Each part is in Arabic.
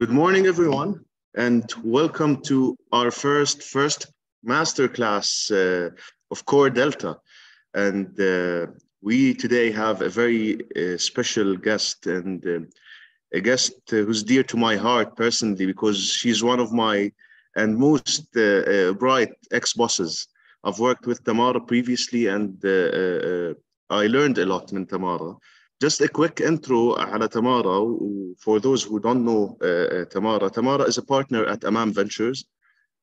Good morning, everyone, and welcome to our first first masterclass uh, of Core Delta. And uh, we today have a very uh, special guest and uh, a guest uh, who's dear to my heart personally because she's one of my and most uh, uh, bright ex-bosses. I've worked with Tamara previously and I learned a lot from Tamara. Just a quick intro على Tamara. For those who don't know uh, uh, Tamara, Tamara is a partner at Amam Ventures.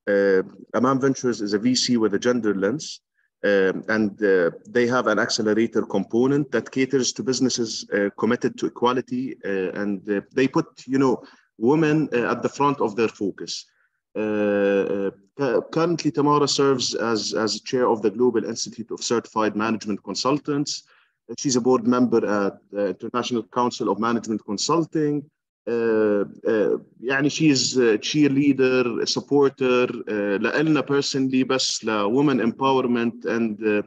Uh, Amam Ventures is a VC with a gender lens, um, and uh, they have an accelerator component that caters to businesses uh, committed to equality, uh, and uh, they put you know women at the front of their focus. currently, Tamara serves as, as chair of the Global Institute of Certified Management Consultants, She's a board member at the International Council of Management Consulting. Uh, uh, يعني she is a cheerleader, a supporter uh, لنا personally بس ل women empowerment and uh,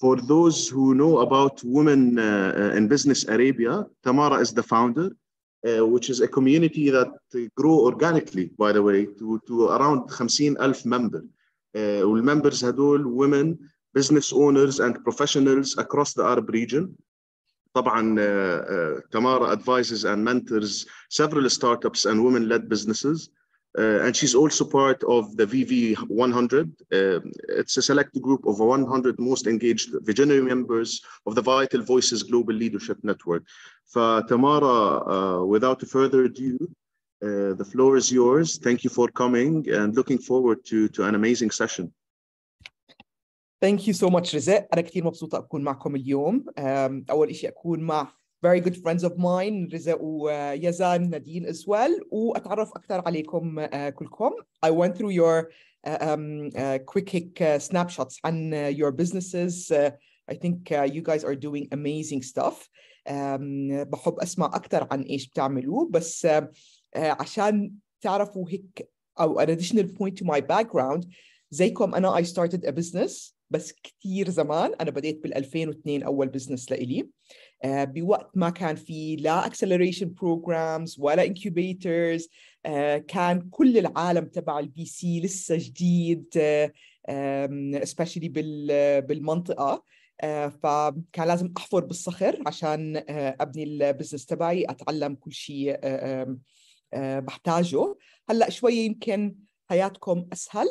for those who know about women uh, uh, in business Arabia, Tamara is the founder, uh, which is a community that grow organically, by the way, to, to around 50,000 member. members هدول women business owners and professionals across the Arab region. طبعا uh, uh, Tamara advises and mentors several startups and women-led businesses. Uh, and she's also part of the VV100. Uh, it's a select group of 100 most engaged visionary members of the Vital Voices Global Leadership Network. For Tamara, uh, without further ado, uh, the floor is yours. Thank you for coming and looking forward to, to an amazing session. Thank you so much رزاق أنا كتير مبسوطة أكون معكم اليوم um, أول إشي أكون مع very good friends of mine رزاق ويزن نادين as well وأتعرف أكثر عليكم uh, كلكم I went through your uh, um, uh, quick hick uh, snapshots on uh, your businesses uh, I think you guys are doing amazing stuff um, بحب أسمع أكثر عن إيش بتعملوه بس عشان تعرفوا هيك أو an additional point to my background زيكم أنا I started a business بس كثير زمان انا بديت بال2002 اول بزنس لإلي آه، بوقت ما كان في لا اكسلريشن بروجرامز ولا انكيوبيترز آه، كان كل العالم تبع البي سي لسه جديد سبيشلي آه، بالمنطقه فكان لازم احفر بالصخر عشان ابني البزنس تبعي اتعلم كل شيء بحتاجه هلا شوي يمكن حياتكم اسهل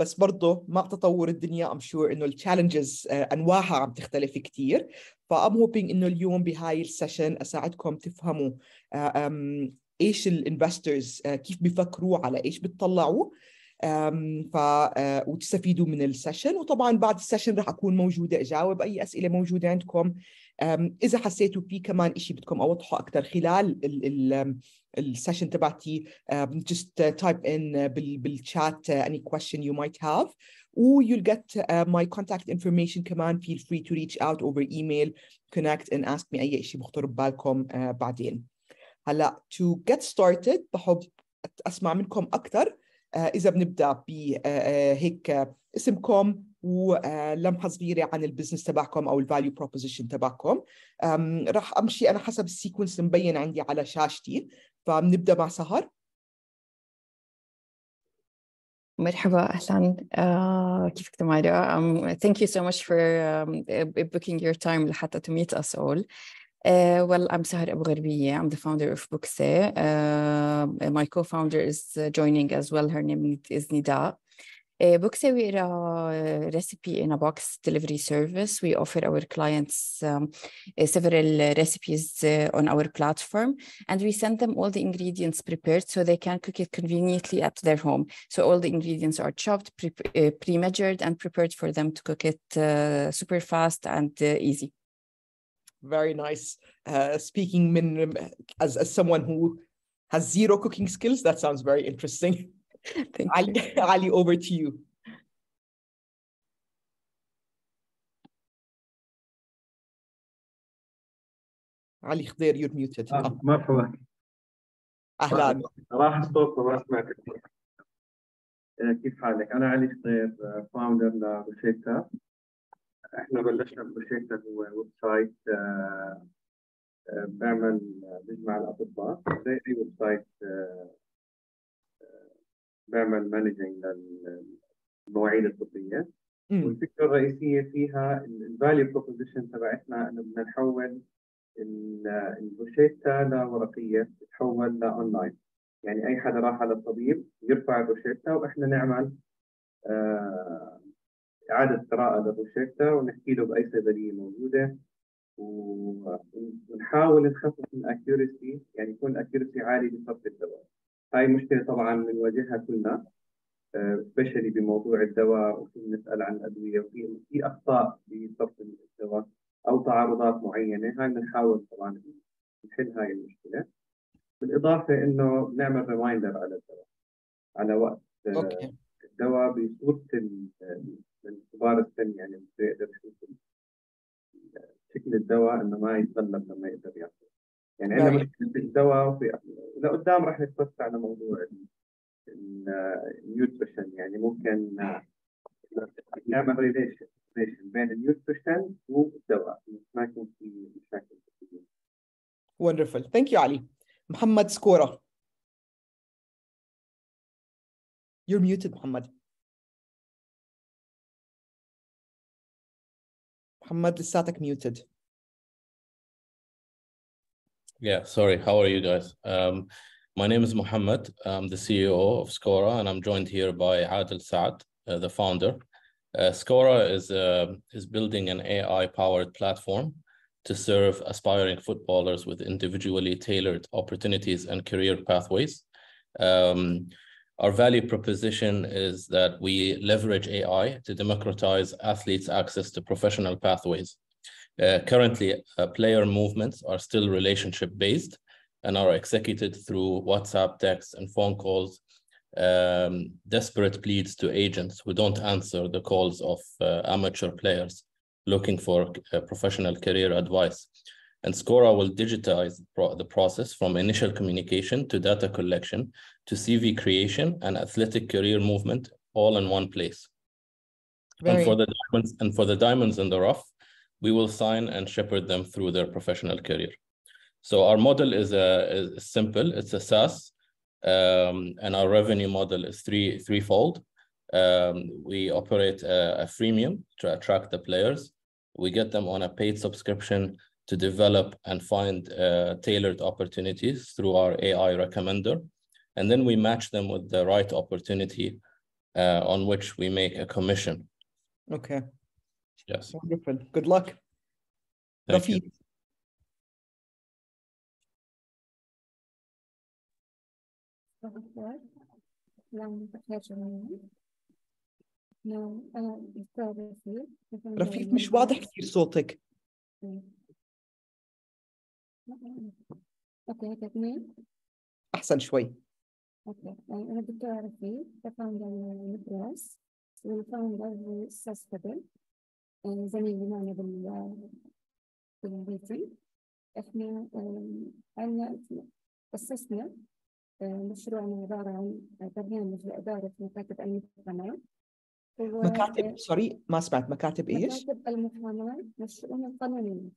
بس برضه مع تطور الدنيا ام شور انه التشالنجز آه، انواعها عم تختلف كثير فام هوبينج انه اليوم بهاي السيشن اساعدكم تفهموا آه، ايش الانفسترز آه، كيف بيفكروا على ايش بتطلعوا ف وتستفيدوا من السيشن وطبعا بعد السيشن راح اكون موجوده اجاوب اي اسئله موجوده عندكم اذا حسيتوا في كمان شيء بدكم اوضحه اكثر خلال السيشن تبعتي جست تايب ان بالشات اني كويشن يو مايت هاف و you'll get uh, my contact information كمان feel free to reach out over email connect and ask me اي شيء بخطر ببالكم uh, بعدين هلا to get started بحب اسمع منكم اكثر uh, أه، اذا بنبدا بهيك أه، uh, uh, اسمكم ولمحه صغيره عن البزنس تبعكم او الفاليو بروبوزيشن تبعكم راح امشي انا حسب السيكونس مبين عندي على شاشتي فبنبدا مع سهر مرحبا اهلا uh, كيفك تمارا um, thank you so much for um, booking your time لحتى to meet us all Uh, well, I'm Sahar Abu Gharbiye. I'm the founder of Bookse. Uh, my co-founder is joining as well. Her name is Nida. Uh, we're a uh, recipe in a box delivery service. We offer our clients um, uh, several uh, recipes uh, on our platform, and we send them all the ingredients prepared so they can cook it conveniently at their home. So all the ingredients are chopped, pre uh, measured, and prepared for them to cook it super fast and easy. Very nice. speaking minimum, as, as someone who has zero cooking skills, that sounds very interesting. Ali, Ali, over to you. علي خضير يور ميوتد مرحبا اهلا راح الصوت ما سمعتك آه، كيف حالك؟ انا علي خضير فاوندر آه، لروشيتا احنا بلشنا بروشيتا هو ويب سايت آه، بعمل بجمع الاطباء زي اي ويب سايت نعمل مانجنج للمواعيد الطبيه والفكره الرئيسيه فيها الفاليو بروبوزيشن تبعتنا انه بدنا نحول الروشيتا لورقيه تتحول لاونلاين يعني اي حدا راح على الطبيب يرفع الروشيتا واحنا نعمل آه اعاده قراءه للروشيتا ونحكي له باي صيدليه موجوده ونحاول نخفف من الاكيورسي يعني يكون الاكيورسي عالي بصرف الدواء هاي مشكلة طبعا بنواجهها كلنا آه، بشري بموضوع الدواء وفي نسال عن الأدوية وفي في أخطاء بصرف الدواء أو تعارضات معينة هاي بنحاول طبعا نحل هاي المشكلة بالإضافة إنه بنعمل ريمايندر على الدواء على وقت آه، أوكي. الدواء بصورة الكبار آه، السن يعني بيقدر يشوف شكل الدواء إنه ما يتغلب لما يقدر يعطيه يعني عندنا طيب. مشكله بالدواء وفي لقدام راح نتوسع لموضوع النيوتريشن يعني ممكن نعمل ريليشن بين النيوتريشن والدواء ما يكون في مشاكل Wonderful. Thank you, Ali. محمد سكوره You're muted محمد محمد لساتك muted Yeah, sorry. How are you guys? Um, my name is Mohammed. I'm the CEO of Scora, and I'm joined here by Adil Saad, uh, the founder. Uh, Scora is, uh, is building an AI-powered platform to serve aspiring footballers with individually tailored opportunities and career pathways. Um, our value proposition is that we leverage AI to democratize athletes' access to professional pathways uh, currently, uh, player movements are still relationship based and are executed through WhatsApp texts and phone calls, um, desperate pleads to agents who don't answer the calls of uh, amateur players looking for uh, professional career advice. And Scora will digitize pro the process from initial communication to data collection to CV creation and athletic career movement all in one place. and for the diamonds and for the diamonds in the rough, we will sign and shepherd them through their professional career. So our model is, a, uh, is simple. It's a SaaS, um, and our revenue model is three threefold. Um, we operate a, a freemium to attract the players. We get them on a paid subscription to develop and find uh, tailored opportunities through our AI recommender, and then we match them with the right opportunity uh, on which we make a commission. Okay. Yes. Wonderful. Good luck. Thank Rafiq. You. رفيق مش واضح كثير صوتك اوكي هيك اثنين احسن شوي اوكي انا دكتوره رفيق فاوندر مدراس والفاوندر ساستبل زميلي معنا بالبيتي احنا عندنا آه، اسسنا آه، مشروعنا عبارة عن برنامج لإدارة مكاتب المحاماة مكاتب سوري ما سمعت مكاتب ايش؟ مكاتب المحاماة مشروعنا القانونية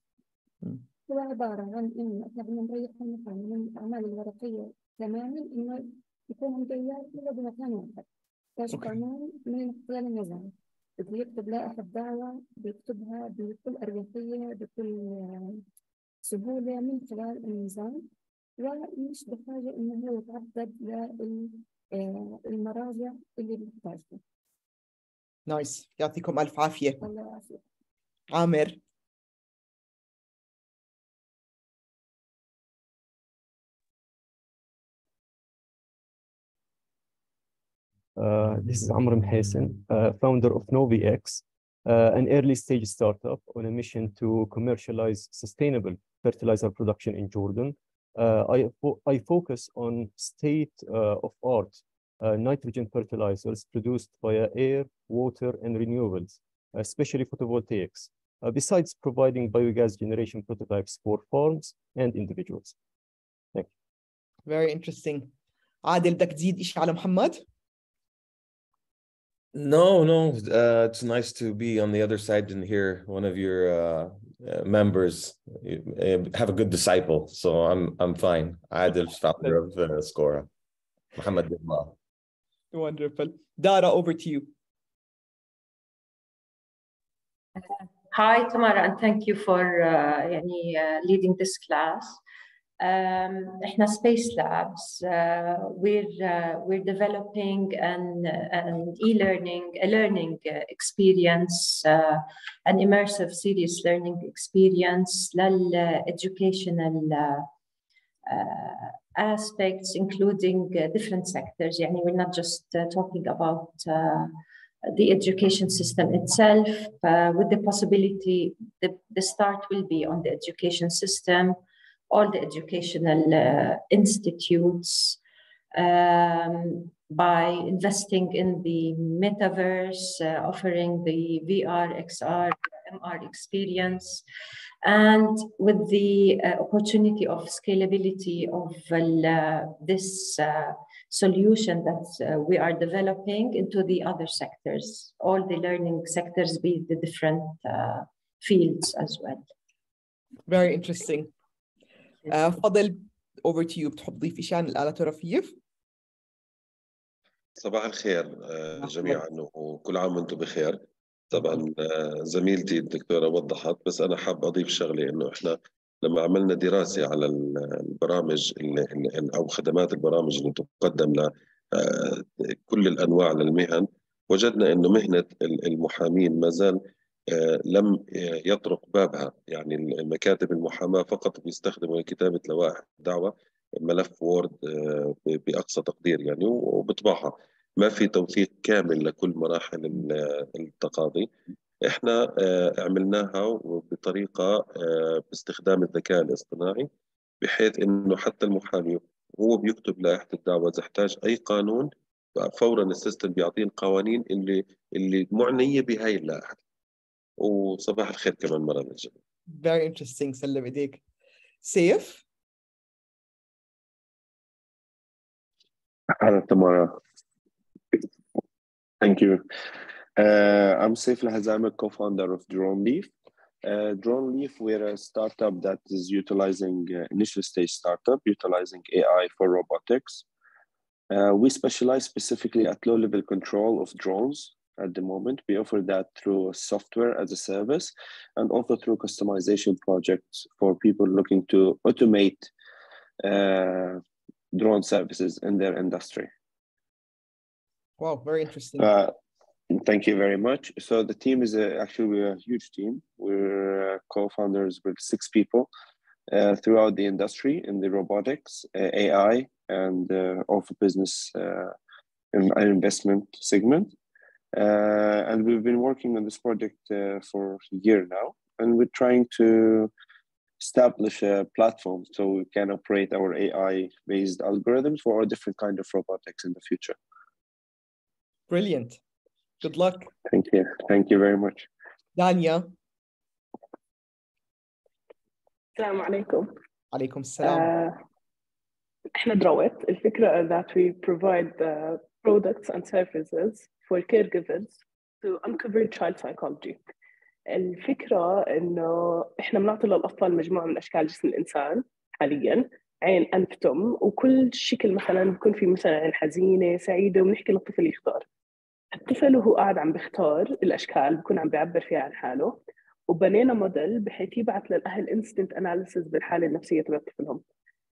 هو عبارة عن إنه إحنا بدنا نريح المحامي من الأعمال الورقية تماما إنه يكون مدير كله بمكان واحد. كشف قانون من خلال النزاهة. بيكتب لائحة دعوة بيكتبها بكل أريحية بكل سهولة من خلال النظام ومش بحاجة إنه هو يتعدد للمراجع آه، اللي بيحتاجها. نايس يعطيكم ألف عافية. الله يعافيك. عامر Uh, this is Amr Mhaysen, uh, founder of NoviX, uh, an early stage startup on a mission to commercialize sustainable fertilizer production in Jordan. Uh, I, fo I focus on state uh, of art uh, nitrogen fertilizers produced via air, water, and renewables, especially photovoltaics, besides providing biogas generation prototypes for farms and individuals. Thank you. Very interesting. عادل بدك تزيد شيء على محمد؟ no, no. Uh, it's nice to be on the other side and hear one of your uh, uh members eh, eh, have a good disciple. So I'm I'm fine. I the founder of uh, Scora, Muhammad Dilma. Wonderful. Dara, over to you. Hi, Tamara, and thank you for uh, uh leading this class. Um, space labs uh, we're uh, we're developing an an e-learning a learning experience uh, an immersive serious learning experience لل uh, educational uh, uh, aspects including different sectors we're not just talking about the education system itself with the possibility the, the start will be on the education system all the educational uh, institutes um, by investing in the metaverse, uh, offering the VR, XR, MR experience, and with the uh, opportunity of scalability of uh, this uh, solution that uh, we are developing into the other sectors, all the learning sectors, be the different fields as well. Very interesting. آه، فضل اوفر تو يو بتحب تضيفي شيء عن الآلة الرفيف؟ صباح الخير آه، جميعا وكل عام وانتم بخير طبعا آه، زميلتي الدكتوره وضحت بس انا حاب اضيف شغله انه احنا لما عملنا دراسه على البرامج او خدمات البرامج اللي تقدم لكل الانواع للمهن وجدنا انه مهنه المحامين ما زال آه، لم آه، يطرق بابها يعني المكاتب المحاماه فقط بيستخدموا كتابه لوائح الدعوه ملف وورد آه، باقصى تقدير يعني وبطبعها ما في توثيق كامل لكل مراحل التقاضي احنا عملناها بطريقه باستخدام الذكاء الاصطناعي بحيث انه حتى المحامي وهو بيكتب لائحه الدعوه اذا احتاج اي قانون فورا السيستم بيعطيه القوانين اللي اللي معنيه بهي اللائحه وصباح الخير كمان للجميع very interesting سلم ايديك سيف Hello, Tamara. Thank you. Uh, I'm Safe Lahazam, co-founder of Drone Leaf. Uh, Drone Leaf, we're a startup that is utilizing uh, initial stage startup, utilizing AI for robotics. Uh, we specialize specifically at low level control of drones at the moment. We offer that through software as a service and also through customization projects for people looking to automate uh, drone services in their industry. Wow, very interesting. Uh, thank you very much. So the team is a, uh, actually we're a huge team. We're uh, co-founders with six people uh, throughout the industry in the robotics, uh, AI, and also business and investment segment. Uh, and we've been working on this project uh, for a year now, and we're trying to establish a platform so we can operate our AI-based algorithms for our different kind of robotics in the future. Brilliant. Good luck. Thank you. Thank you very much. Danya. السلام alaikum. Alaikum السلام. Uh, that we provide the products and services for caregivers to uncover child psychology الفكرة إنه إحنا بنعطي للأطفال مجموعة من أشكال جسم الإنسان حاليا عين أنف تم وكل شكل مثلا بيكون في مثلا عين حزينة سعيدة وبنحكي للطفل يختار الطفل وهو قاعد عم بيختار الأشكال بكون عم بيعبر فيها عن حاله وبنينا موديل بحيث يبعث للأهل انستنت analysis بالحالة النفسية تبع طفلهم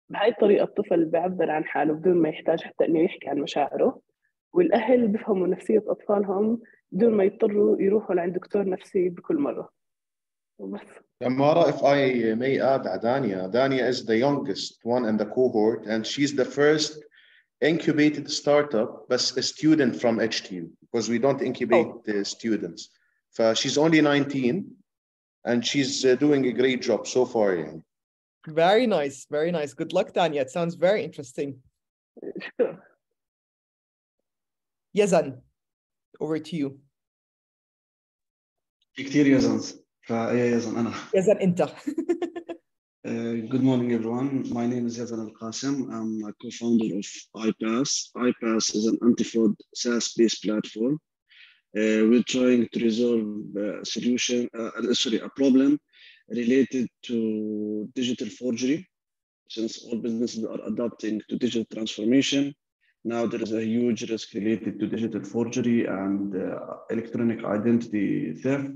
بهاي الطريقة الطفل بيعبر عن حاله بدون ما يحتاج حتى إنه يحكي عن مشاعره والاهل بيفهموا نفسيه اطفالهم ما يضطروا يروحوا لعند دكتور نفسي بكل مره وبس if I uh, may add, Adania. Adania is the youngest one in the cohort, and she's the first incubated startup, but a student from HTU, because we don't incubate oh. the students. she's only 19, and she's uh, doing a great job so far. Very nice, very nice. Good luck, Dania. It sounds very interesting. Sure. يزن over to you في كثير يزنز فأي يزن أنا يزن أنت good morning, everyone. My name is Yazan Al Qasim. I'm a co founder of iPass. iPass is an anti fraud SaaS based platform. Uh, we're trying to resolve a solution, uh, uh, sorry, a problem related to digital forgery. Since all businesses are adapting to digital transformation, now there is a huge risk related to digital forgery and uh, electronic identity theft,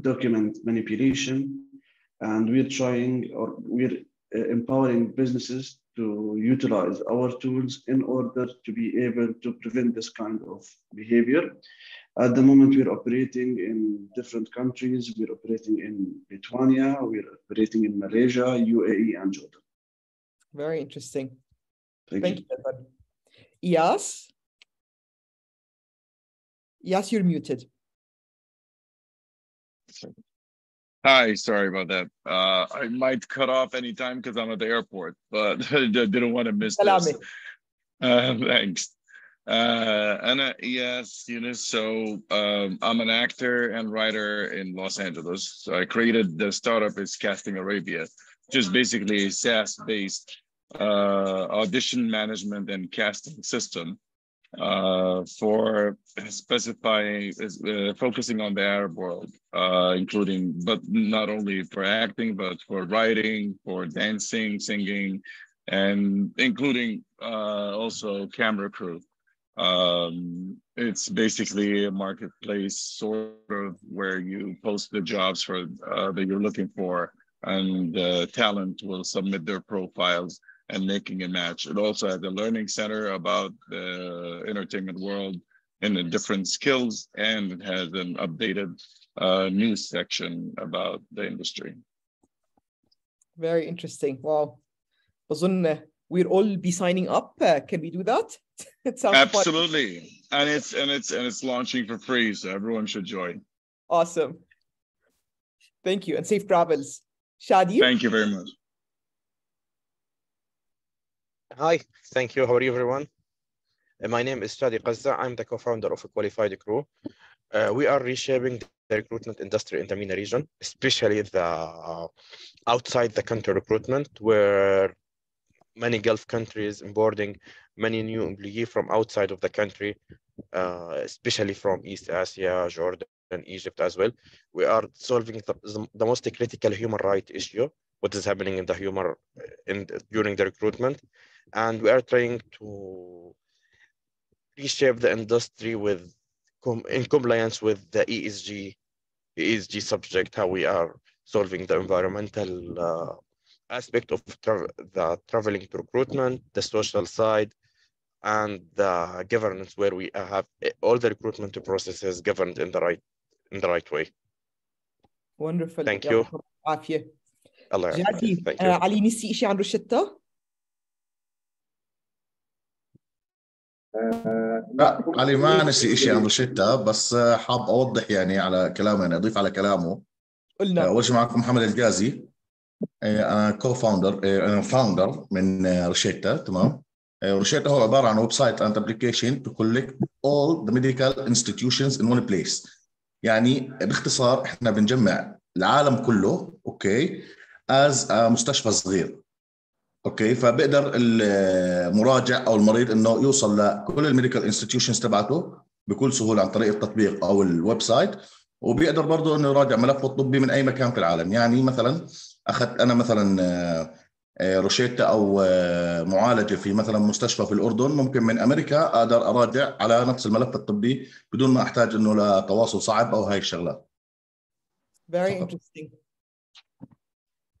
document manipulation, and we're trying or we're uh, empowering businesses to utilize our tools in order to be able to prevent this kind of behavior. At the moment, we're operating in different countries. We're operating in Lithuania, we're operating in Malaysia, UAE, and Jordan. Very interesting. Thank, Thank you. you Yes. Yes, you're muted. Hi, sorry about that. Uh, I might cut off anytime because I'm at the airport, but I didn't want to miss Salami. this. Uh, thanks. Uh, Anna, yes, Eunice. So um, I'm an actor and writer in Los Angeles. So I created the startup is Casting Arabia, just basically a SaaS-based uh, audition management and casting system uh, for specifying, uh, focusing on the Arab world, including, but not only for acting, but for writing, for dancing, singing, and including also camera crew. Um, it's basically a marketplace sort of where you post the jobs for uh, that you're looking for and uh, talent will submit their profiles and making a match. It also had a learning center about the entertainment world and the different skills, and it has an updated uh, news section about the industry. Very interesting. Wow. we we'll all be signing up. Uh, can we do that? it sounds Absolutely. Fun. And it's and it's and it's launching for free, so everyone should join. Awesome. Thank you and safe travels. Shadi. Thank you very much. Hi, thank you. How are you, everyone? Uh, my name is Shadi Qazza. I'm the co-founder of a Qualified Crew. Uh, we are reshaping the recruitment industry in the MENA region, especially the uh, outside the country recruitment, where many Gulf countries onboarding many new employees from outside of the country, uh, especially from East Asia, Jordan, and Egypt as well. We are solving the, the most critical human right issue, what is happening in the human in during the recruitment and we are trying to reshape the industry with in compliance with the ESG ESG subject, how we are solving the environmental uh, aspect of tra the traveling recruitment, the social side, and the governance, where we have all the recruitment processes governed in the right in the right way. Wonderful. Thank you. عافية. الله يعافيك. Uh, علي نسي شيء عن روشتة؟ لا علي ما نسي شيء عن روشيتا بس حاب اوضح يعني على كلامه يعني اضيف على كلامه قلنا اول آه، شيء معكم محمد الجازي آه، انا كو فاوندر آه، انا فاوندر من روشيتا تمام روشيتا هو عباره عن ويب سايت اند ابلكيشن تو كولكت اول ذا ميديكال انستتيوشنز ان ون بليس يعني باختصار احنا بنجمع العالم كله اوكي از مستشفى صغير اوكي فبقدر المراجع او المريض انه يوصل لكل الميديكال انستتيوشنز تبعته بكل سهوله عن طريق التطبيق او الويب سايت وبيقدر برضه انه يراجع ملفه الطبي من اي مكان في العالم يعني مثلا اخذت انا مثلا آه، آه، روشيتا او آه، معالجه في مثلا مستشفى في الاردن ممكن من امريكا اقدر اراجع على نفس الملف الطبي بدون ما احتاج انه لتواصل صعب او هاي الشغلات. Very interesting.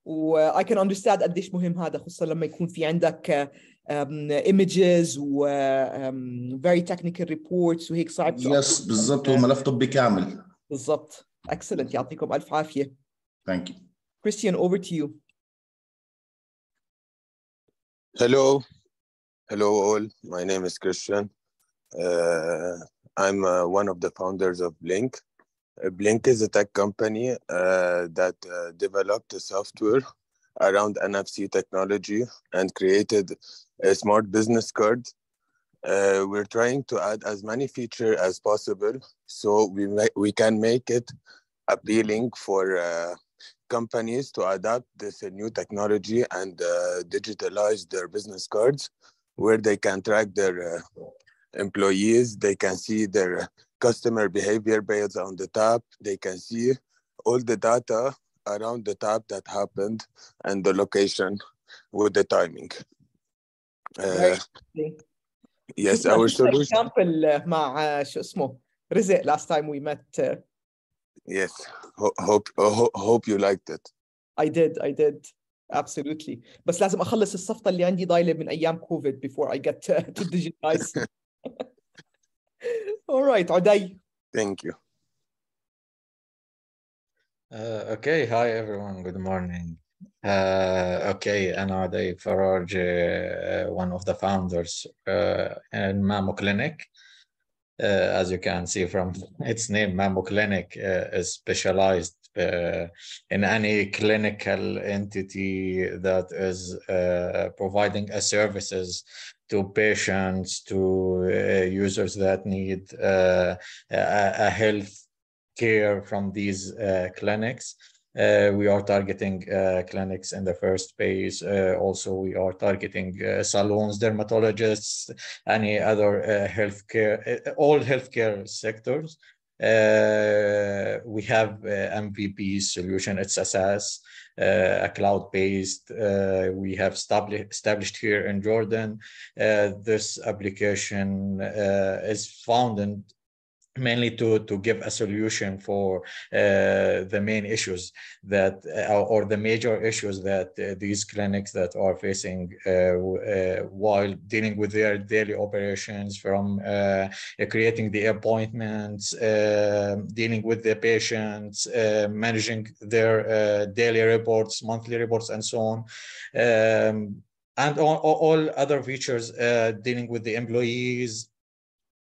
واي كان اندرستاند قديش مهم هذا خصوصا لما يكون في عندك ايمجز و فيري تكنيكال ريبورتس وهيك صعب يس بالضبط هو ملف طبي كامل بالضبط اكسلنت يعطيكم الف عافيه ثانك يو كريستيان اوفر تو يو Hello. Hello all. My name is Christian. Uh, I'm uh, one of the founders of Blink. Blink is a tech company uh, that uh, developed software around NFC technology and created a smart business card. Uh, we're trying to add as many features as possible so we, ma- we can make it appealing for uh, companies to adopt this uh, new technology and uh, digitalize their business cards where they can track their employees, they can see their customer behavior based on the tab. They can see all the data around the tab that happened and the location with the timing. Uh, yes, our solution. example مع uh, uh, شو last time we met. Uh, yes, Ho hope, uh, ho hope you liked it. I did, I did. Absolutely. بس لازم اخلص الصفطه اللي عندي ضايله من ايام كوفيد before I get to digitize. All right, Uday. Thank you. Uh, okay, hi everyone, good morning. Uh, okay, أنا عدي فراج, uh, one of the founders uh, in Mammo Clinic. Uh, as you can see from its name, Mammo Clinic uh, is specialized uh, in any clinical entity that is uh, providing services to patients, to uh, users that need uh, a, health care from these uh, clinics. Uh, we are targeting uh, clinics in the first phase. Uh, also, we are targeting salons, dermatologists, any other healthcare, all healthcare sectors. Uh, we have uh, MVP solution, it's SaaS, uh, a cloud-based. Uh, we have established here in Jordan. Uh, this application uh, is founded mainly to, to give a solution for uh, the main issues that uh, or the major issues that uh, these clinics that are facing uh, uh, while dealing with their daily operations from uh, creating the appointments dealing with the patients managing their daily reports monthly reports and so on um, and all, all, other features uh, dealing with the employees,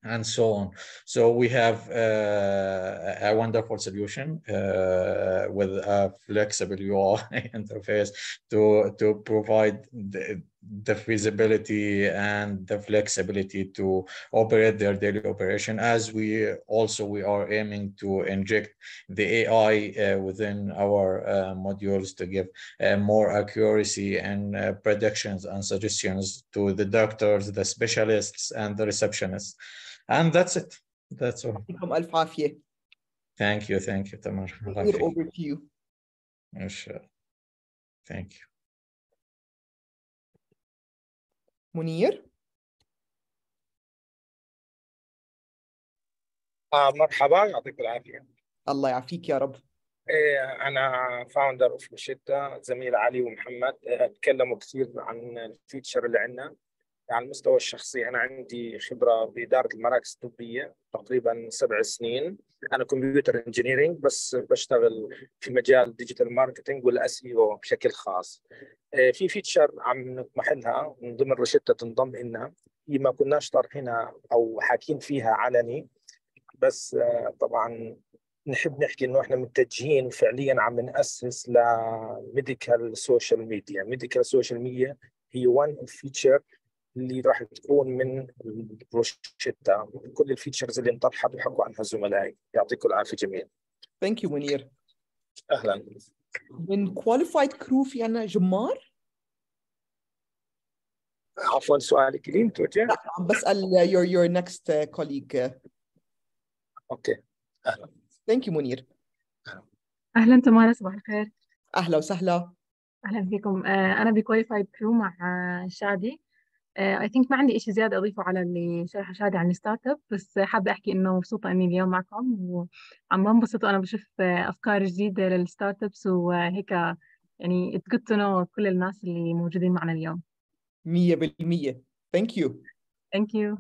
and so on. So we have uh, a wonderful solution uh, with a flexible UI interface to, to provide the, the feasibility and the flexibility to operate their daily operation as we also we are aiming to inject the AI uh, within our uh, modules to give uh, more accuracy and uh, predictions and suggestions to the doctors, the specialists and the receptionists. and that's it that's all يعطيكم الف عافيه thank you thank you تمر الله over to you ان شاء thank you منير آه مرحبا يعطيك العافيه الله يعافيك يا رب إيه، انا فاوندر اوف مشيتا زميل علي ومحمد آه، تكلموا كثير عن الفيتشر اللي عندنا على المستوى الشخصي أنا عندي خبرة بإدارة المراكز الطبية تقريبا سبع سنين أنا كمبيوتر انجينيرينج بس بشتغل في مجال ديجيتال ماركتينج والأس بشكل خاص آه، في فيتشر عم نطمحنها من ضمن روشتة تنضم لنا هي ما كناش طارحينها أو حاكين فيها علني بس آه، طبعا نحب نحكي انه احنا متجهين فعليا عم ناسس لميديكال سوشيال ميديا، ميديكال سوشيال ميديا هي وان فيتشر اللي راح تكون من البروشيت كل الفيتشرز اللي انطرحت بيحكوا عنها زملائي يعطيكم العافيه جميعا ثانك يو منير اهلا من كواليفايد كرو في عندنا جمار عفوا سؤالك لي انت لا عم بسال يور يور نكست كوليج اوكي اهلا ثانك يو منير اهلا تمارا صباح الخير اهلا وسهلا اهلا فيكم آه، انا بكواليفايد كرو مع شادي اي آه، ثينك ما عندي شيء زياده اضيفه على اللي شرحه شادي عن الستارت اب بس حابه احكي انه مبسوطه اني اليوم معكم وعم بنبسط وانا بشوف آه، افكار جديده للستارت ابس وهيك يعني اتس جود تو كل الناس اللي موجودين معنا اليوم 100% ثانك يو ثانك يو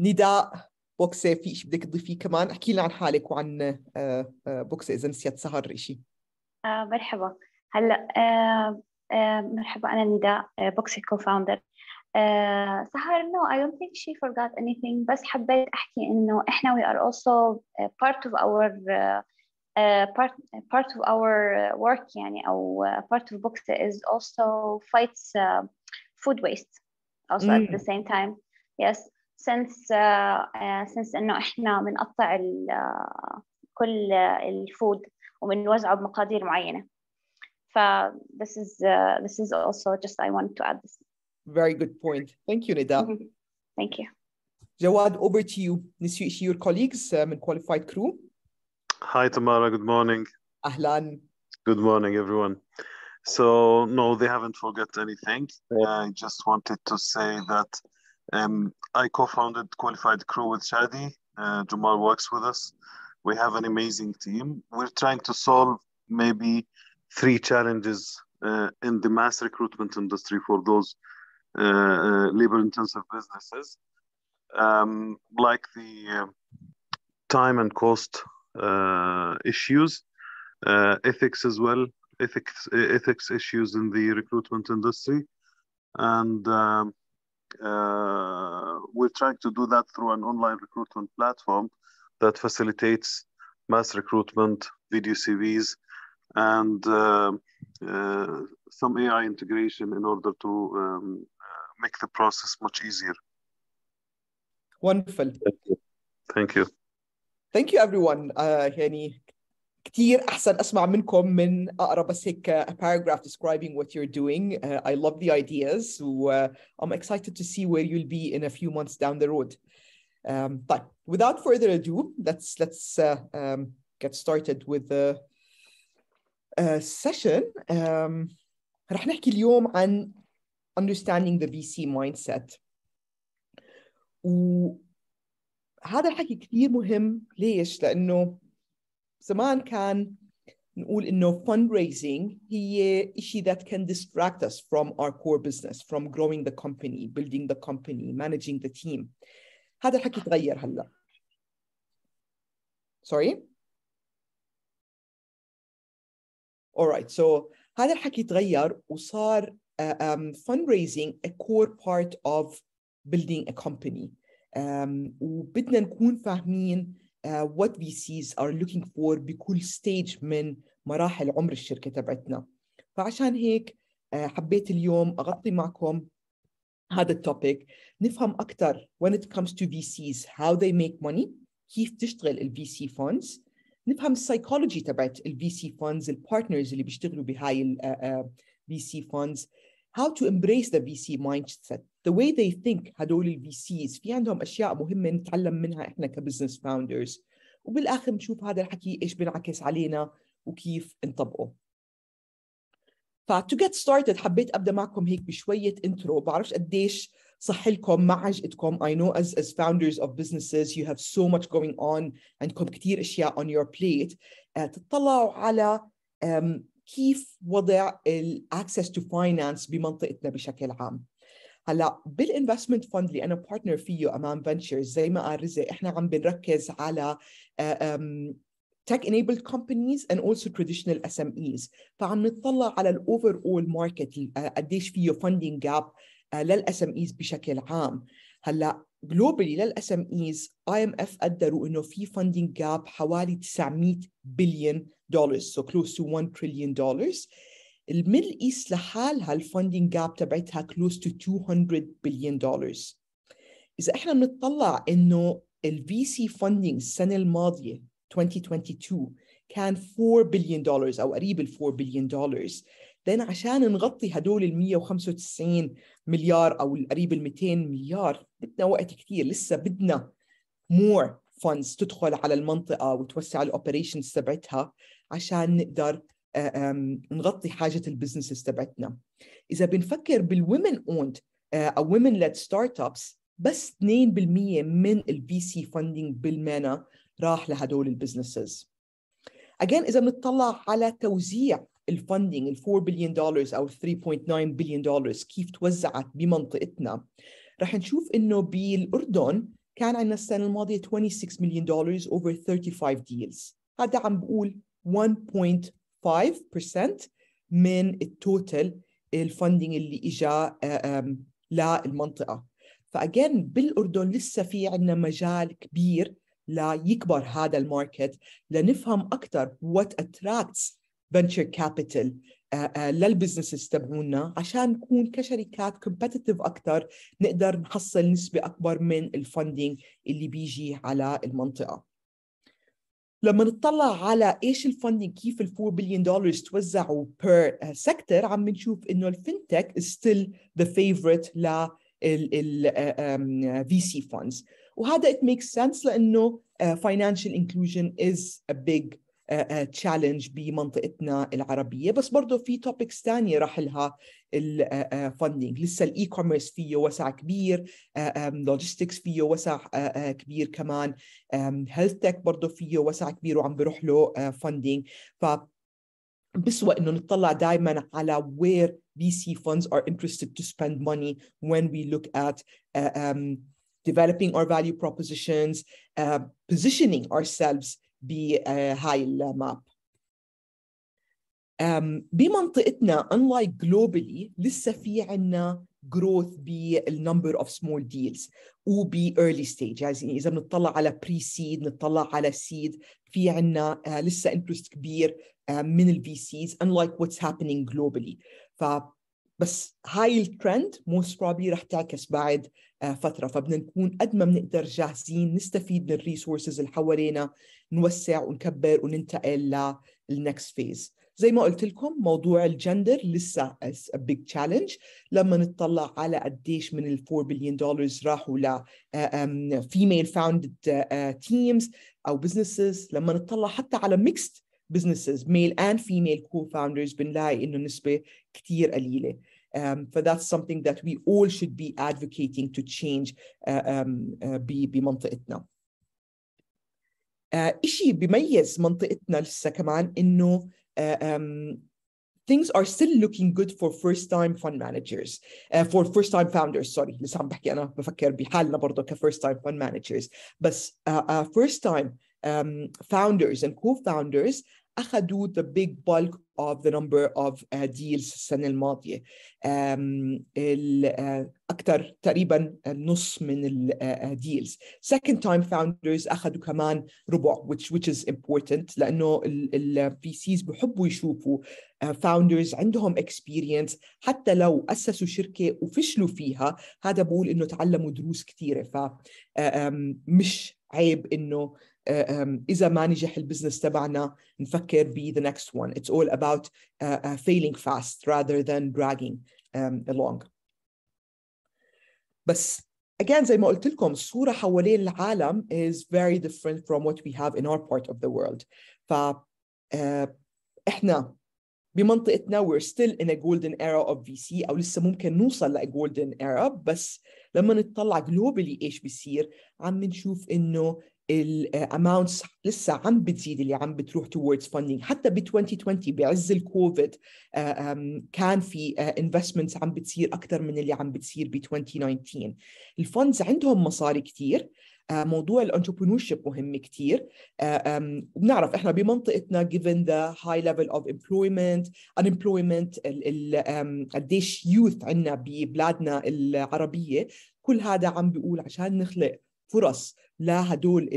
نداء بوكسه في شيء بدك تضيفيه كمان احكي لنا عن حالك وعن آه، بوكسه اذا نسيت سهر شيء مرحبا هلا مرحبا انا نداء بوكسي كوفاوندر Sahar, no, I don't think she forgot anything بس حبيت أحكي إنه إحنا we are also part of our part, part of our work يعني أو part of books is also fights food waste also at the mm. same time yes since since إنه إحنا بنقطع كل الفود وبنوزعه بمقادير معينة ف this is this is also just I wanted to add this very good point. Thank you, Nida. Mm -hmm. Thank you. Jawad, over to you. نسويش your colleagues um, Qualified Crew. Hi, Tamara. Good morning. Ahlan. Good morning, everyone. So, no, they haven't forgot anything. I just wanted to say that um, I co-founded Qualified Crew with Shadi. Uh, Jamal works with us. We have an amazing team. We're trying to solve maybe three challenges uh, in the mass recruitment industry for those uh, uh, labor-intensive businesses, um, like the uh, time and cost issues, ethics as well, ethics ethics issues in the recruitment industry, and um, uh, we're trying to do that through an online recruitment platform that facilitates mass recruitment, video CVs, and uh, uh, some AI integration in order to um, make the process much easier. Wonderful. Thank you. Thank you. Thank you everyone. Uh, يعني كتير احسن اسمع منكم من اقرا بس هيك a paragraph describing what you're doing. Uh, I love the ideas uh, I'm excited to see where you'll be in a few months down the road. Um, but without further ado, let's let's uh, um, get started with the uh, session. Um, رح نحكي اليوم عن understanding the VC mindset وهذا الحكي كثير مهم ليش؟ لأنه زمان كان نقول إنه fundraising هي إشي that can distract us from our core business from growing the company building the company managing the team هذا الحكي تغير هلا sorry all right so هذا الحكي تغير وصار uh, um, fundraising a core part of building a company um, وبدنا نكون فاهمين uh, what VCs are looking for بكل stage من مراحل عمر الشركة تبعتنا فعشان هيك uh, حبيت اليوم أغطي معكم هذا التوبيك نفهم أكثر when it comes to VCs how they make money كيف تشتغل ال VC funds نفهم السايكولوجي تبعت ال VC funds البارتنرز اللي بيشتغلوا بهاي ال uh, uh, VC funds how to embrace the VC mindset the way they think هدول ال VCs في عندهم اشياء مهمه نتعلم منها احنا كبزنس فاوندرز وبالاخر نشوف هذا الحكي ايش بينعكس علينا وكيف نطبقه ف to get started حبيت ابدا معكم هيك بشويه انترو بعرفش قديش صح لكم ما عجقتكم I know as as founders of businesses you have so much going on عندكم كثير اشياء on your plate uh, تطلعوا على um, كيف وضع الاكسس تو فاينانس بمنطقتنا بشكل عام هلا بالانفستمنت فند اللي انا بارتنر فيه امام فنتشرز زي ما قال رزق احنا عم بنركز على آه، tech enabled companies and also traditional SMEs فعم نطلع على الاوفر اول ماركت قديش فيه funding gap للاس ام ايز بشكل عام هلا جلوبالي للاس ام ايز اي ام اف قدروا انه في فاندنج جاب حوالي 900 بليون دولار سو كلوز تو 1 تريليون دولار الميدل ايست لحالها الفاندنج جاب تبعتها كلوز تو 200 بليون دولار اذا احنا بنطلع انه الفي سي فاندنج السنه الماضيه 2022 كان 4 بليون دولار او قريب ال 4 بليون دولار then عشان نغطي هدول ال 195 مليار او قريب ال 200 مليار بدنا وقت كثير لسه بدنا مور فاندز تدخل على المنطقه وتوسع الاوبريشنز تبعتها عشان نقدر آه، نغطي حاجه البزنسز تبعتنا اذا بنفكر بالومن اوند آه، او ومن ليد ستارت ابس بس 2% من الفي سي فاندنج بالمانا راح لهدول البزنسز اجين اذا بنطلع على توزيع الفاندنج ال 4 بليون دولار او 3.9 بليون دولار كيف توزعت بمنطقتنا رح نشوف انه بالاردن كان عندنا السنه الماضيه 26 مليون دولار over 35 ديلز هذا عم بقول 1.5% من التوتال الفندنج اللي اجى آه، للمنطقه فاجين بالاردن لسه في عندنا مجال كبير ليكبر هذا الماركت لنفهم اكثر what attracts فنتشر كابيتال آه، آه، للبزنسز تبعونا عشان نكون كشركات كومبتيتيف اكثر نقدر نحصل نسبه اكبر من الفندنج اللي بيجي على المنطقه لما نطلع على ايش الفندنج كيف ال 4 بليون دولار توزعوا بير سيكتور آه، عم نشوف انه از ستيل ذا فيفورت ل ال في سي فاندز وهذا ات makes سنس لانه فاينانشال انكلوجن از ا بيج تشالنج آه، آه، بمنطقتنا العربيه بس برضه في توبكس ثانيه راح لها الفندنج آه، لسه الاي كوميرس فيه وسع كبير لوجيستكس فيه وسع كبير كمان هيلث تك برضه فيه وسع كبير وعم بروح له فندنج ف بسوى انه نطلع دائما على وير VC funds are interested to spend money when we look at ات developing our value propositions, uh, positioning ourselves بهاي الماب بمنطقتنا unlike globally لسه في عنا growth بالنمبر of small deals وب early stage يعني اذا بنطلع على pre seed نطلع على seed في عنا لسه interest كبير من ال VCs unlike what's happening globally ف بس هاي الترند موست بروبلي رح تعكس بعد آه، فتره فبدنا نكون قد ما بنقدر جاهزين نستفيد من الريسورسز اللي حوالينا نوسع ونكبر وننتقل للنكست فيز زي ما قلت لكم موضوع الجندر لسه بيج تشالنج لما نطلع على قديش من ال 4 بليون دولار راحوا ل فيميل فاوندد تيمز او بزنسز لما نطلع حتى على ميكست businesses male and female co-founders بنلاقي انه النسبه ktiir alile. um, that's something that we all should be advocating to change uh, um, uh, بمنطقتنا uh, إشي بيميز منطقتنا لسه كمان إنه uh, um, things are still looking good for first time fund managers uh, for first time founders sorry لسه عم بحكي أنا بفكر بحالنا برضه ك first time fund managers بس uh, uh, first time um, founders and co-founders اخذوا the big bulk of the number of uh, deals السنه الماضيه um, آه، اكثر تقريبا نص من الديلز آه، آه، second time founders اخذوا كمان ربع which which is important لانه الفي سيز بحبوا يشوفوا فاوندرز عندهم اكسبيرينس حتى لو اسسوا شركه وفشلوا فيها هذا بقول انه تعلموا دروس كثيره ف مش عيب انه اذا ما نجح البزنس تبعنا نفكر ب the next one it's all about uh, uh, failing fast rather than dragging um, along بس again زي ما قلت لكم الصورة حوالين العالم is very different from what we have in our part of the world ف uh, احنا بمنطقتنا we're still in a golden era of VC أو لسه ممكن نوصل ل golden era بس لما نطلع globally إيش بيصير عم نشوف إنه الاماونتس آه، لسه عم بتزيد اللي عم بتروح towards funding حتى ب 2020 بعز الكوفيد آه، كان في انفستمنتس آه، عم بتصير اكثر من اللي عم بتصير ب 2019 الفندز عندهم مصاري كثير موضوع الانتربرونور شيب مهم كثير بنعرف احنا بمنطقتنا given the high level of employment unemployment قديش يوث عندنا ببلادنا العربيه كل هذا عم بيقول عشان نخلق فرص لهدول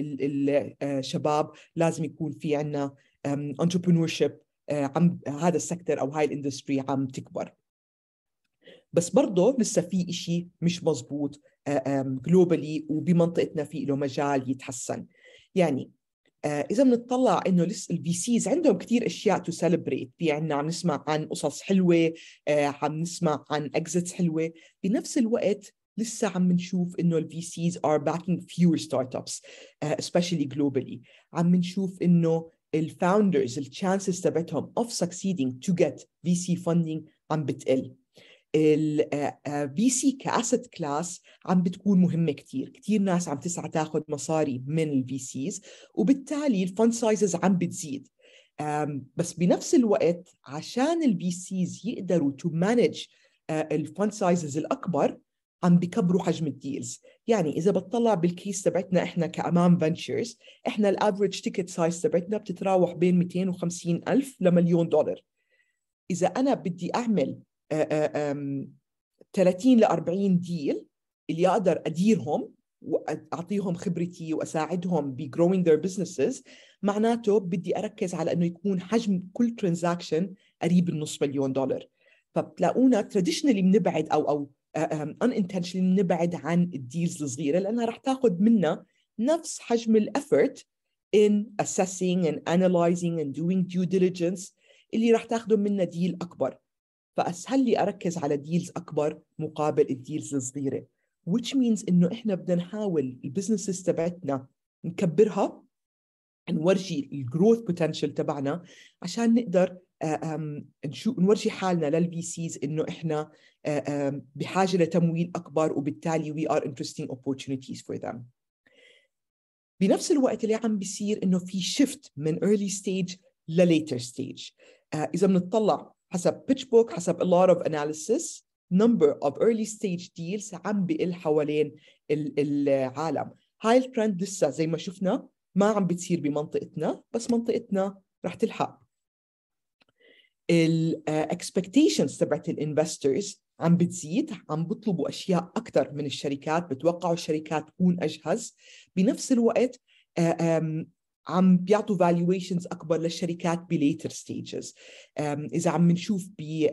الشباب آه، لازم يكون في عندنا entrepreneurship آه، عم هذا السكتر او هاي الاندستري عم تكبر بس برضه لسه في إشي مش مزبوط جلوبالي آه، وبمنطقتنا في له مجال يتحسن يعني اذا بنطلع انه لسه الفي سيز عندهم كثير اشياء تو سيلبريت في عنا عم نسمع عن قصص حلوه عم نسمع عن اكزيتس حلوه بنفس الوقت لسه عم نشوف انه الفي سيز ار باكينج fewer ستارت ابس سبيشلي جلوبالي عم نشوف انه الفاوندرز التشانسز تبعتهم اوف سكسيدينج تو جيت في سي عم بتقل في سي كاسيت كلاس عم بتكون مهمه كثير كثير ناس عم تسعى تاخذ مصاري من الفي سيز وبالتالي الفند سايزز عم بتزيد بس بنفس الوقت عشان الفي سيز يقدروا تو مانج الفند سايزز الاكبر عم بكبروا حجم الديلز يعني اذا بتطلع بالكيس تبعتنا احنا كامام فنتشرز احنا الافريج تيكت سايز تبعتنا بتتراوح بين 250 الف لمليون دولار اذا انا بدي اعمل 30 ل 40 ديل اللي اقدر اديرهم واعطيهم خبرتي واساعدهم بجروينج ذير بزنسز معناته بدي اركز على انه يكون حجم كل ترانزاكشن قريب النص مليون دولار فبتلاقونا تراديشنالي بنبعد او او آه، آه، unintentionally نبعد عن الديلز الصغيره لانها راح تاخذ منا نفس حجم الافورت in assessing and analyzing and doing due diligence اللي راح تاخذه منا ديل اكبر فاسهل لي اركز على ديلز اكبر مقابل الديلز الصغيره which means انه احنا بدنا نحاول البزنسز تبعتنا نكبرها نورجي الجروث بوتنشل تبعنا عشان نقدر آه، نورجي حالنا للفي سيز انه احنا آه، بحاجه لتمويل اكبر وبالتالي وي ار انترستينج opportunities فور ذم بنفس الوقت اللي عم بيصير انه في شيفت من early stage لليتر stage آه، اذا بنطلع حسب بيتش بوك حسب a lot of analysis number of early stage deals عم بقل حوالين العالم هاي الترند لسه زي ما شفنا ما عم بتصير بمنطقتنا بس منطقتنا رح تلحق الاكسبكتيشنز آه، تبعت الانفسترز عم بتزيد عم بيطلبوا اشياء اكثر من الشركات بتوقعوا الشركات تكون اجهز بنفس الوقت آه، عم بيعطوا فالويشنز اكبر للشركات بليتر ستيجز اذا عم نشوف ب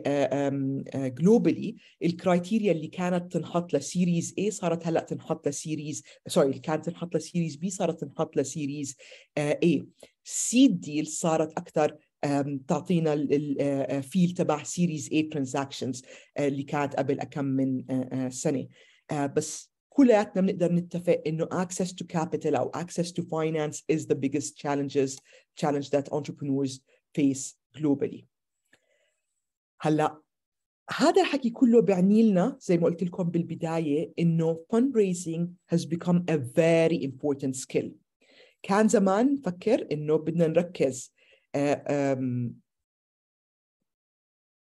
جلوبالي آه، الكرايتيريا اللي كانت تنحط لسيريز A صارت هلا تنحط لسيريز سوري اللي كانت تنحط لسيريز B صارت تنحط لسيريز A سيد ديل صارت اكثر تعطينا الفيل تبع سيريز 8 ترانزاكشنز اللي كانت قبل كم من سنه بس كلياتنا بنقدر نتفق انه access to capital او access to finance is the biggest challenges challenge that entrepreneurs face globally. هلا هذا الحكي كله بيعني لنا زي ما قلت لكم بالبدايه انه fundraising has become a very important skill. كان زمان فكر انه بدنا نركز Uh, um,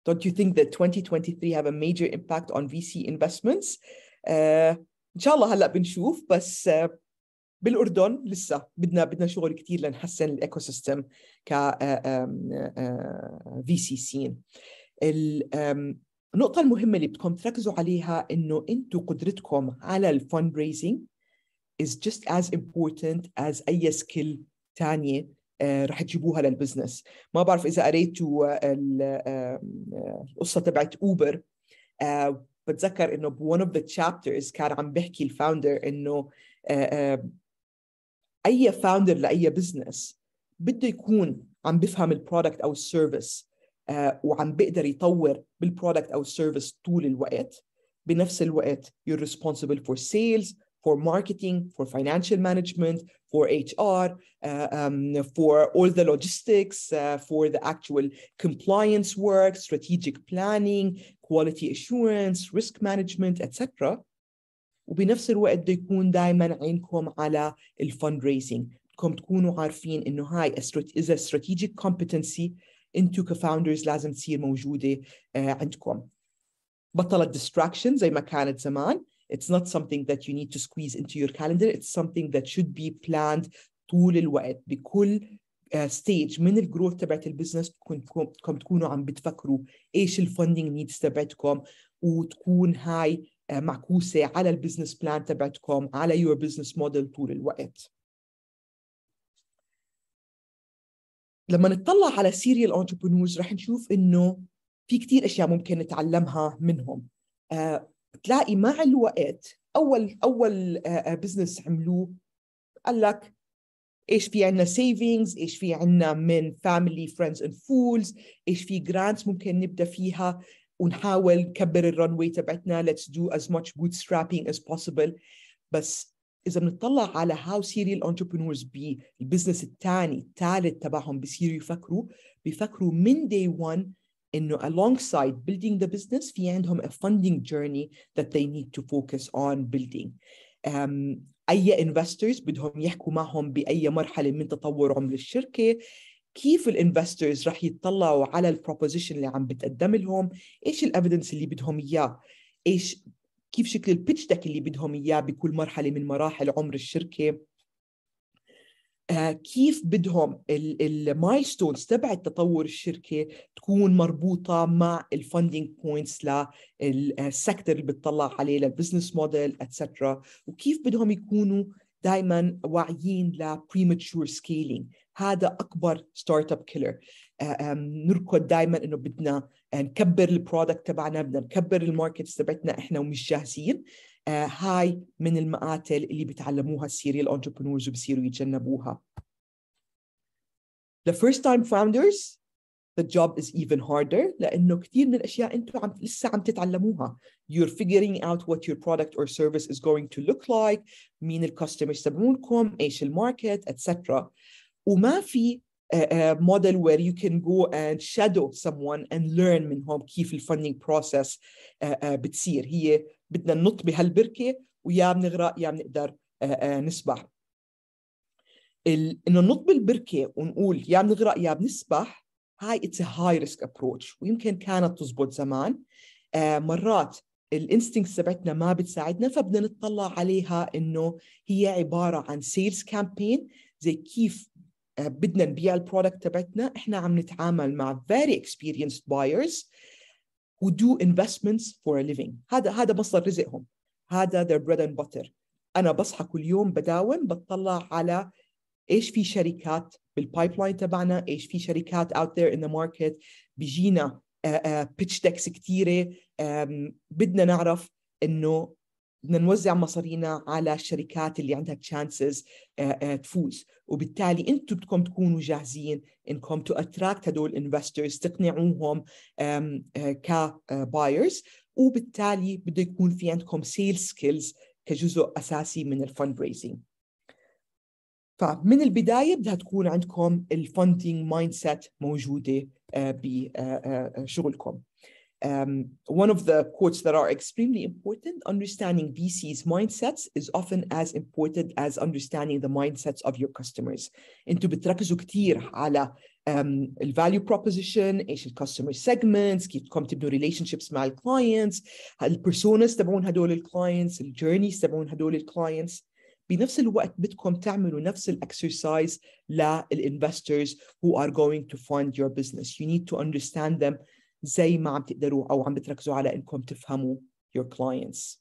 don't you think that 2023 have a major impact on VC investments? Uh, ان شاء الله هلا بنشوف بس uh, بالاردن لسه بدنا بدنا شغل كثير لنحسن الايكو سيستم ك في سي سين النقطه المهمه اللي بدكم تركزوا عليها انه انتم قدرتكم على الفند ريزنج is just as important as اي سكيل ثانيه آه، رح تجيبوها للبزنس ما بعرف اذا قريتوا آه، القصه تبعت اوبر آه، بتذكر انه بون اوف ذا تشابترز كان عم بحكي الفاوندر انه اي فاوندر لاي بزنس بده يكون عم بفهم البرودكت او السيرفيس وعم بيقدر يطور بالبرودكت او السيرفيس طول الوقت بنفس الوقت you're responsible for sales for marketing, for financial management, for HR, uh, um, for all the logistics, uh, for the actual compliance work, strategic planning, quality assurance, risk management, etc. وبنفس الوقت بده يكون دائما عينكم على الفند ريزنج بدكم تكونوا عارفين انه هاي از strategic competency انتو كفاوندرز لازم تصير موجوده عندكم بطلت ديستراكشن زي ما كانت زمان It's not something that you need to squeeze into your calendar. It's something that should be planned طول الوقت بكل ستيج آه, من الجروث تبعت البزنس تكونكم تكونوا عم بتفكروا ايش الفندنج نيدز تبعتكم وتكون هاي uh, معكوسه على البزنس بلان تبعتكم على يور بزنس موديل طول الوقت. لما نطلع على سيريال اونتربرونورز رح نشوف انه في كثير اشياء ممكن نتعلمها منهم. آه، بتلاقي مع الوقت اول اول بزنس آه، آه، عملوه قال لك ايش في عندنا سيفينجز ايش في عندنا من فاميلي فريندز اند فولز ايش في جرانتس ممكن نبدا فيها ونحاول نكبر واي تبعتنا ليتس دو از ماتش بوت سترابينج از possible بس اذا بنطلع على هاو سيريال انتربرينورز بي البزنس الثاني الثالث تبعهم بصيروا يفكروا بيفكروا من داي 1 انه alongside building the business في عندهم a funding journey that they need to focus on building um, اي investors بدهم يحكوا معهم باي مرحله من تطورهم للشركه كيف الانفسترز رح يتطلعوا على البروبوزيشن اللي عم بتقدم لهم ايش الافيدنس اللي بدهم اياه ايش كيف شكل البيتش دك اللي بدهم اياه بكل مرحله من مراحل عمر الشركه آه، كيف بدهم المايلستونز تبعت تطور الشركه تكون مربوطه مع الفندنج بوينتس للسكتر اللي بتطلع عليه للبزنس موديل اتسترا وكيف بدهم يكونوا دائما واعيين لبريماتشور سكيلينج هذا اكبر ستارت اب كيلر نركض دائما انه بدنا نكبر البرودكت تبعنا بدنا نكبر الماركتس تبعتنا احنا ومش جاهزين هاي من المقاتل اللي بيتعلموها السيريال entrepreneurs وبصيروا يتجنبوها The first time founders the job is even harder لأنه كثير من الأشياء أنتم عم لسه عم تتعلموها you're figuring out what your product or service is going to look like مين الكاستمرز تبعونكم إيش الماركت etc وما في a, model where you can go and shadow someone and learn منهم كيف الفunding process uh, uh, بتصير هي بدنا ننط بهالبركه ويا بنغرق يا بنقدر آه، آه، نسبح ال... انه ننط بالبركه ونقول يا بنغرق يا بنسبح هاي اتس هاي ريسك ابروتش ويمكن كانت تزبط زمان آه، مرات الانستنكتس تبعتنا ما بتساعدنا فبدنا نطلع عليها انه هي عباره عن سيلز كامبين زي كيف بدنا نبيع البرودكت تبعتنا احنا عم نتعامل مع فيري اكسبيرينس بايرز ودو investments for a living هذا هذا مصدر رزقهم هذا their bread and butter انا بصحى كل يوم بداوم بطلع على ايش في شركات بالبايبلاين تبعنا ايش في شركات out there in the market بيجينا بيتش ديكس كثيره بدنا نعرف انه بدنا نوزع مصارينا على الشركات اللي عندها تشانسز آه، آه، تفوز وبالتالي انتم بدكم تكونوا جاهزين انكم تو اتراكت هدول انفسترز تقنعوهم آه، كبايرز وبالتالي بده يكون في عندكم سيل سكيلز كجزء اساسي من الفند ريزنج فمن البدايه بدها تكون عندكم الفندنج مايند سيت موجوده بشغلكم um, one of the quotes that are extremely important understanding VCs' mindsets is often as important as understanding the mindsets of your customers. انتوا بتركزوا كتير على um, الفاليو بروبوزيشن ايش الكاستمر سيجمنتس كيف تقوم تبنوا ريليشن مع clients. البيرسوناز تبعون هدول الكلاينتس الجيرنيز تبعون هدول الكلاينتس بنفس الوقت بدكم تعملوا نفس الاكسرسايز للانفسترز who are going to fund your business you need to understand them زي ما عم تقدروا او عم بتركزوا على انكم تفهموا your clients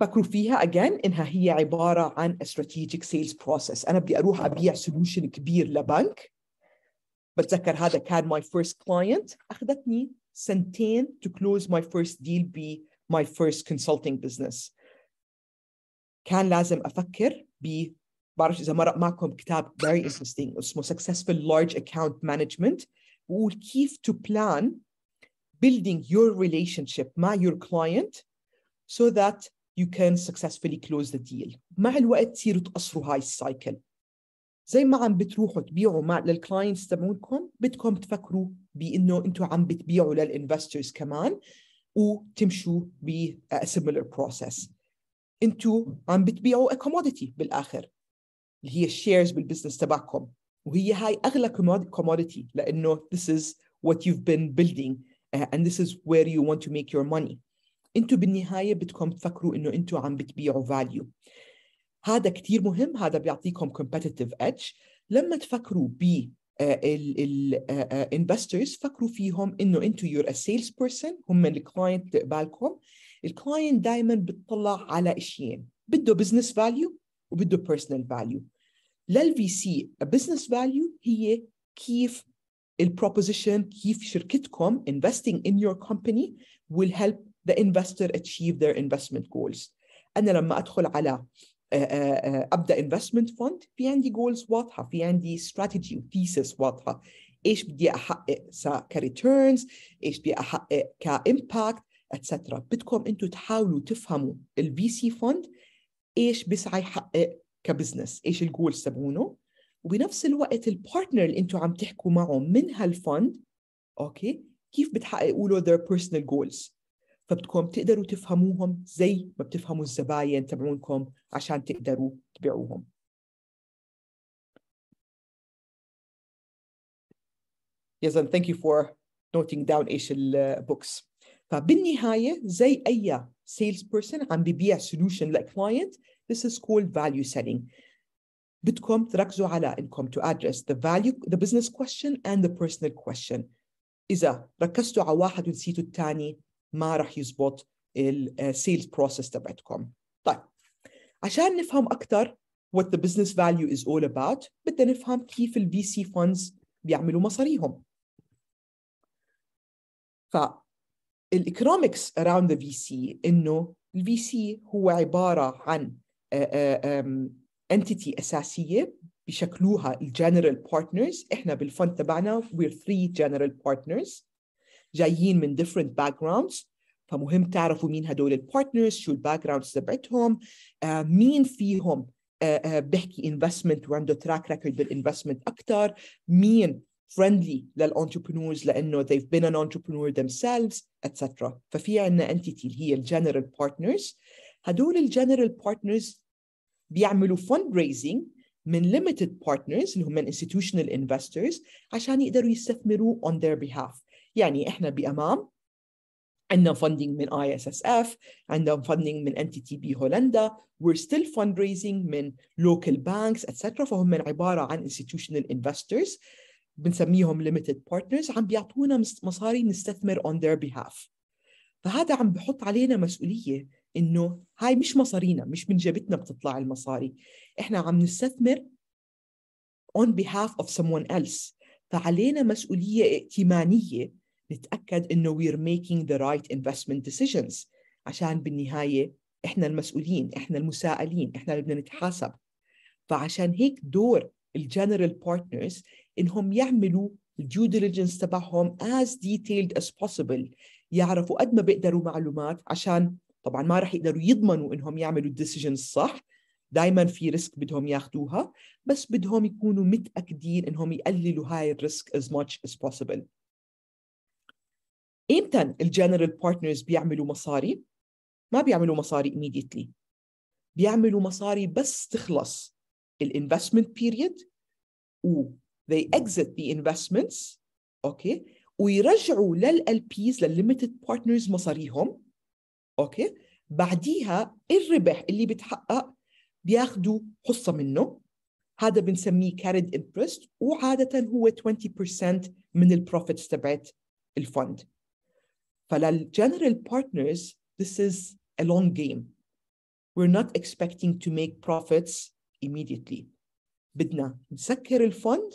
فكروا فيها again انها هي عباره عن a strategic sales process انا بدي اروح ابيع solution كبير لبنك بتذكر هذا كان my first client اخذتني سنتين to close my first deal be my first consulting business كان لازم افكر ب بعرفش اذا مرق معكم كتاب very interesting اسمه successful large account management وكيف to plan building your relationship مع your client so that you can successfully close the deal مع الوقت تصيروا تقصروا هاي السايكل زي ما عم بتروحوا تبيعوا مع للكلاينتس تبعونكم بدكم تفكروا بانه انتم عم بتبيعوا للانفسترز كمان وتمشوا ب similar process انتم عم بتبيعوا كوموديتي بالاخر اللي هي الشيرز بالبزنس تبعكم وهي هاي اغلى كوموديتي لانه this is what you've been building uh, and this is where you want to make your money انتوا بالنهايه بدكم تفكروا انه انتوا عم بتبيعوا فاليو. هذا كثير مهم هذا بيعطيكم competitive edge لما تفكروا ب آه، الانفسترز آه، آه، فكروا فيهم انه انتوا يور ا سيلز بيرسون هم الكلاينت بقبالكم الكلاينت دائما بتطلع على اشيين بده بزنس فاليو وبده بيرسونال فاليو للفي سي بزنس فاليو هي كيف البروبوزيشن كيف شركتكم investing in your company will help the investor achieve their investment goals انا لما ادخل على آه، آه، آه، ابدا investment fund في عندي goals واضحه في عندي strategy thesis واضحه ايش بدي احقق كريتيرنز ايش بدي احقق كامباكت اتسترا بدكم انتم تحاولوا تفهموا الفي سي فوند ايش بيسعى يحقق كبزنس ايش الجولز تبعونه وبنفس الوقت البارتنر اللي انتم عم تحكوا معه من هالفند اوكي كيف بتحققوا له their personal goals فبتكون بتقدروا تفهموهم زي ما بتفهموا الزباين تبعونكم عشان تقدروا تبيعوهم يزن thank you for noting down ايش البوكس فبالنهايه زي اي سيلز بيرسون عم ببيع سولوشن لكلاينت This is called value setting. بدكم تركزوا على انكم to address the value, the business question and the personal question. إذا ركزتوا على واحد ونسيتوا الثاني ما راح يزبط السيلز بروسيس تبعتكم. طيب عشان نفهم أكثر what the business value is all about بدنا نفهم كيف ال VC funds بيعملوا مصاريهم. ف الايكونومكس ذا في سي انه الفي سي هو عباره عن انتيتي آه، آه، اساسيه بيشكلوها الجنرال بارتنرز احنا بالفند تبعنا وير ثري جنرال بارتنرز جايين من باك جراوندز فمهم تعرفوا مين هدول البارتنرز شو الباك جراوندز تبعتهم آه، مين فيهم بحكي انفستمنت وعنده تراك ريكورد بالانفستمنت اكثر مين فريندلي للانتربرونورز لانه they've been an entrepreneur themselves etc ففي عندنا انتيتي اللي هي الجنرال بارتنرز هدول الجنرال بارتنرز بيعملوا فند ريزنج من ليميتد بارتنرز اللي هم انستتيوشنال انفسترز عشان يقدروا يستثمروا اون ذير بيهاف يعني احنا بامام عندنا فاندنج من اي اس اس اف عندنا فاندنج من ان تي تي بي هولندا وير ستيل فند ريزنج من لوكال بانكس اتسترا فهم عباره عن انستتيوشنال انفسترز بنسميهم ليميتد بارتنرز عم بيعطونا مصاري نستثمر اون ذير بيهاف فهذا عم بحط علينا مسؤوليه انه هاي مش مصارينا مش من جيبتنا بتطلع المصاري احنا عم نستثمر on behalf of someone else فعلينا مسؤولية ائتمانية نتأكد إنه we're making the right investment decisions عشان بالنهاية إحنا المسؤولين إحنا المساءلين إحنا اللي بدنا نتحاسب فعشان هيك دور الجنرال بارتنرز إنهم يعملوا الديو ديليجنس تبعهم as detailed as possible يعرفوا قد ما بيقدروا معلومات عشان طبعا ما راح يقدروا يضمنوا انهم يعملوا الديسيجن الصح دائما في ريسك بدهم ياخذوها بس بدهم يكونوا متاكدين انهم يقللوا هاي الريسك as much as possible امتى الجنرال بارتنرز بيعملوا مصاري ما بيعملوا مصاري immediately بيعملوا مصاري بس تخلص الانفستمنت بيريد و they exit the investments اوكي okay. ويرجعوا بيز للليمتد بارتنرز مصاريهم اوكي بعديها الربح اللي بتحقق بياخذوا حصه منه هذا بنسميه carried interest وعاده هو 20% من البروفيتس تبعت الفند فللجنرال بارتنرز this is a long game we're not expecting to make profits immediately بدنا نسكر الفند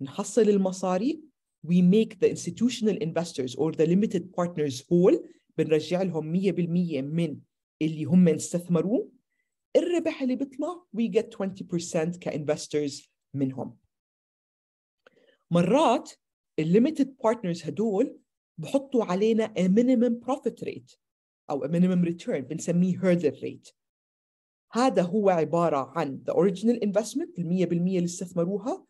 نحصل المصاري we make the institutional investors or the limited partners whole بنرجع لهم 100% من اللي هم استثمروه الربح اللي بيطلع we get 20% كinvestors منهم مرات الليميتد بارتنرز هدول بحطوا علينا a minimum profit rate أو a minimum return بنسميه hurdle rate هذا هو عبارة عن the original investment المية بالمية اللي استثمروها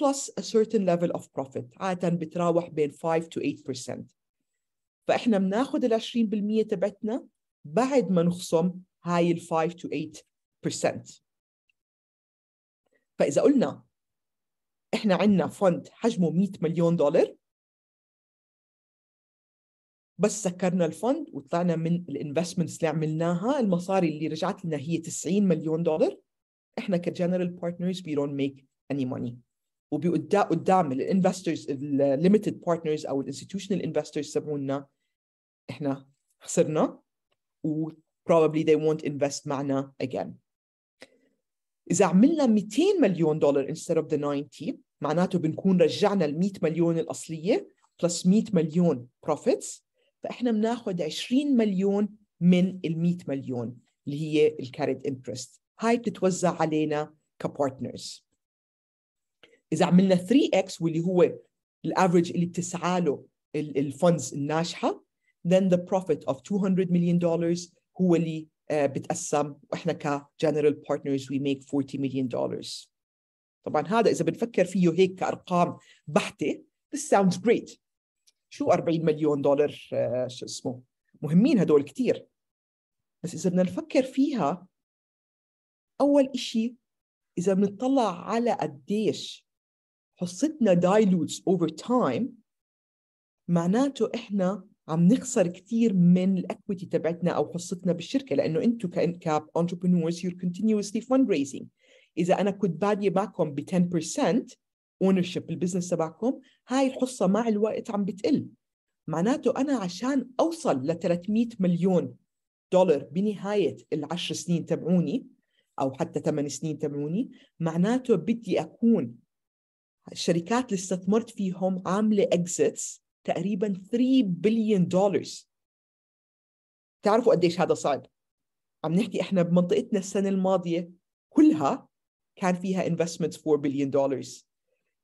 plus a certain level of profit عادة بتراوح بين 5 to 8% فاحنا بناخذ ال 20% تبعتنا بعد ما نخصم هاي ال 5 to 8% فاذا قلنا احنا عندنا فند حجمه 100 مليون دولار بس سكرنا الفند وطلعنا من الانفستمنتس اللي عملناها المصاري اللي رجعت لنا هي 90 مليون دولار احنا كجنرال بارتنرز وي دونت ميك اني ماني وبقدام الانفسترز الليمتد بارتنرز او الانستتيوشنال انفسترز تبعونا احنا خسرنا و probably they won't invest معنا again إذا عملنا 200 مليون دولار instead of the 90 معناته بنكون رجعنا ال 100 مليون الأصلية plus 100 مليون profits فإحنا بناخذ 20 مليون من ال 100 مليون اللي هي carried انترست هاي بتتوزع علينا كبارتنرز إذا عملنا 3x واللي هو الافرج اللي بتسعى له الفندز الناجحة then the profit of 200 million dollars هو اللي آه، بتقسم واحنا ك general partners we make 40 million dollars طبعا هذا اذا بنفكر فيه هيك كارقام بحته this sounds great شو 40 مليون دولار آه، شو اسمه مهمين هدول كثير بس اذا بدنا نفكر فيها اول شيء اذا بنطلع على قديش حصتنا dilutes اوفر تايم معناته احنا عم نخسر كثير من الاكويتي تبعتنا او حصتنا بالشركه لانه انتم كانتربرنورز يور كونتينيوسلي فند ريزنج اذا انا كنت باديه معكم ب 10% اونرشيب بالبزنس تبعكم هاي الحصه مع الوقت عم بتقل معناته انا عشان اوصل ل 300 مليون دولار بنهايه العشر سنين تبعوني او حتى ثمان سنين تبعوني معناته بدي اكون الشركات اللي استثمرت فيهم عامله اكزيتس تقريبا 3 بليون دولار تعرفوا قديش هذا صعب عم نحكي احنا بمنطقتنا السنه الماضيه كلها كان فيها انفستمنت 4 بليون دولار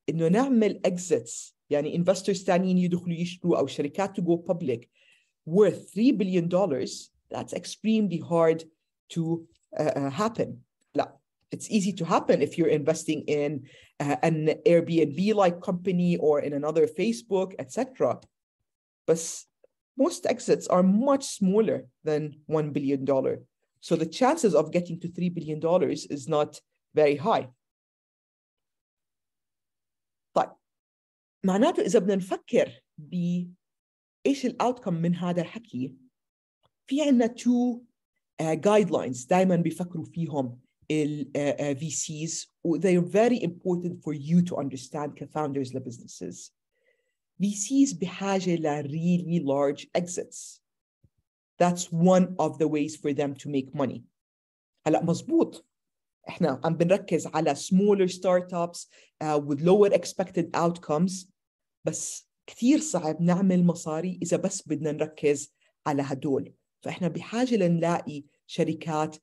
انه نعمل اكزيتس يعني انفسترز ثانيين يدخلوا يشتروا او شركات تو جو بابليك worth 3 بليون دولار that's extremely hard to uh, uh happen it's easy to happen if you're investing in uh, an Airbnb like company or in another Facebook, etc. But most exits are much smaller than $1 billion. So the chances of getting to $3 billion is not very high. طيب معناته إذا بدنا نفكر ب إيش الأوتكم من هذا الحكي في عندنا two uh, guidelines دائما بيفكروا فيهم uh, uh, VCs. Oh, they are very important for you to understand co-founders businesses. VCs بحاجة really large exits. That's one of the ways for them to make money. هلا مظبوط احنا عم بنركز على smaller startups uh, with lower expected outcomes بس كثير صعب نعمل مصاري اذا بس بدنا نركز على هدول فاحنا بحاجه لنلاقي شركات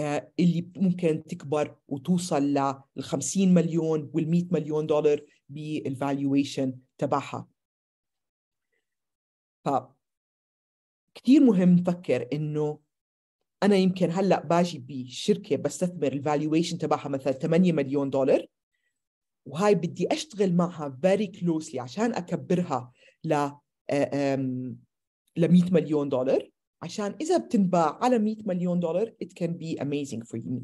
آه، اللي ممكن تكبر وتوصل لل 50 مليون وال 100 مليون دولار بالفالويشن تبعها ف كثير مهم نفكر انه انا يمكن هلا باجي بشركه بستثمر الفالويشن تبعها مثلا 8 مليون دولار وهاي بدي اشتغل معها فيري كلوسلي عشان اكبرها ل آه، ل 100 مليون دولار عشان إذا بتنباع على 100 مليون دولار it can be amazing for me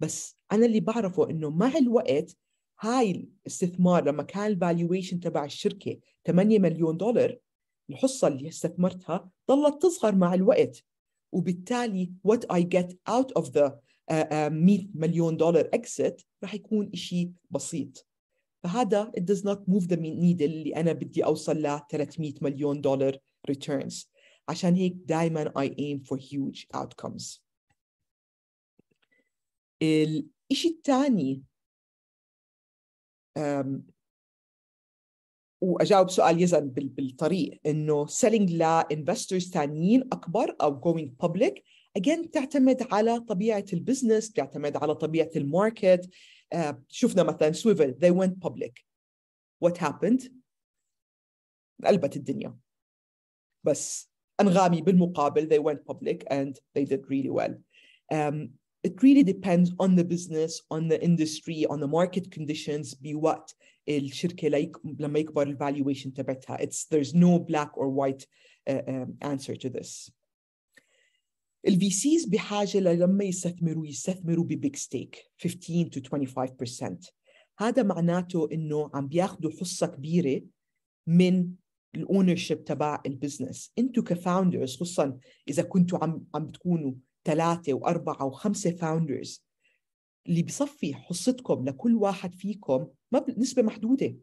بس أنا اللي بعرفه إنه مع الوقت هاي الاستثمار لما كان الفالويشن تبع الشركة 8 مليون دولار الحصة اللي استثمرتها ضلت تصغر مع الوقت وبالتالي what I get out of the uh, uh, 100 مليون دولار exit راح يكون إشي بسيط فهذا it does not move the needle اللي أنا بدي أوصل ل 300 مليون دولار returns عشان هيك دايما I aim for huge outcomes الإشي الثاني واجاوب سؤال يزن بالطريق انه selling investors ثانيين اكبر او going public again تعتمد على طبيعه البزنس تعتمد على طبيعه الماركت uh, شفنا مثلا سويفل they went public what happened؟ قلبت الدنيا بس أنغامي بالمقابل they went public and they did really well. Um, it really depends on the business, on the industry, on the market conditions, بوقت الشركة لما يكبر الvaluation تبعتها. It's, there's no black or white uh, um, answer to this. الفي سيز بحاجة لما يستثمروا يستثمروا big stake, 15 to 25% هذا معناته انه عم بياخذوا حصة كبيرة من الاونرشيب تبع البزنس انتم كفاوندرز خصوصا اذا كنتوا عم عم بتكونوا ثلاثه واربعه وخمسه فاوندرز اللي بصفي حصتكم لكل واحد فيكم ما بنسبه محدوده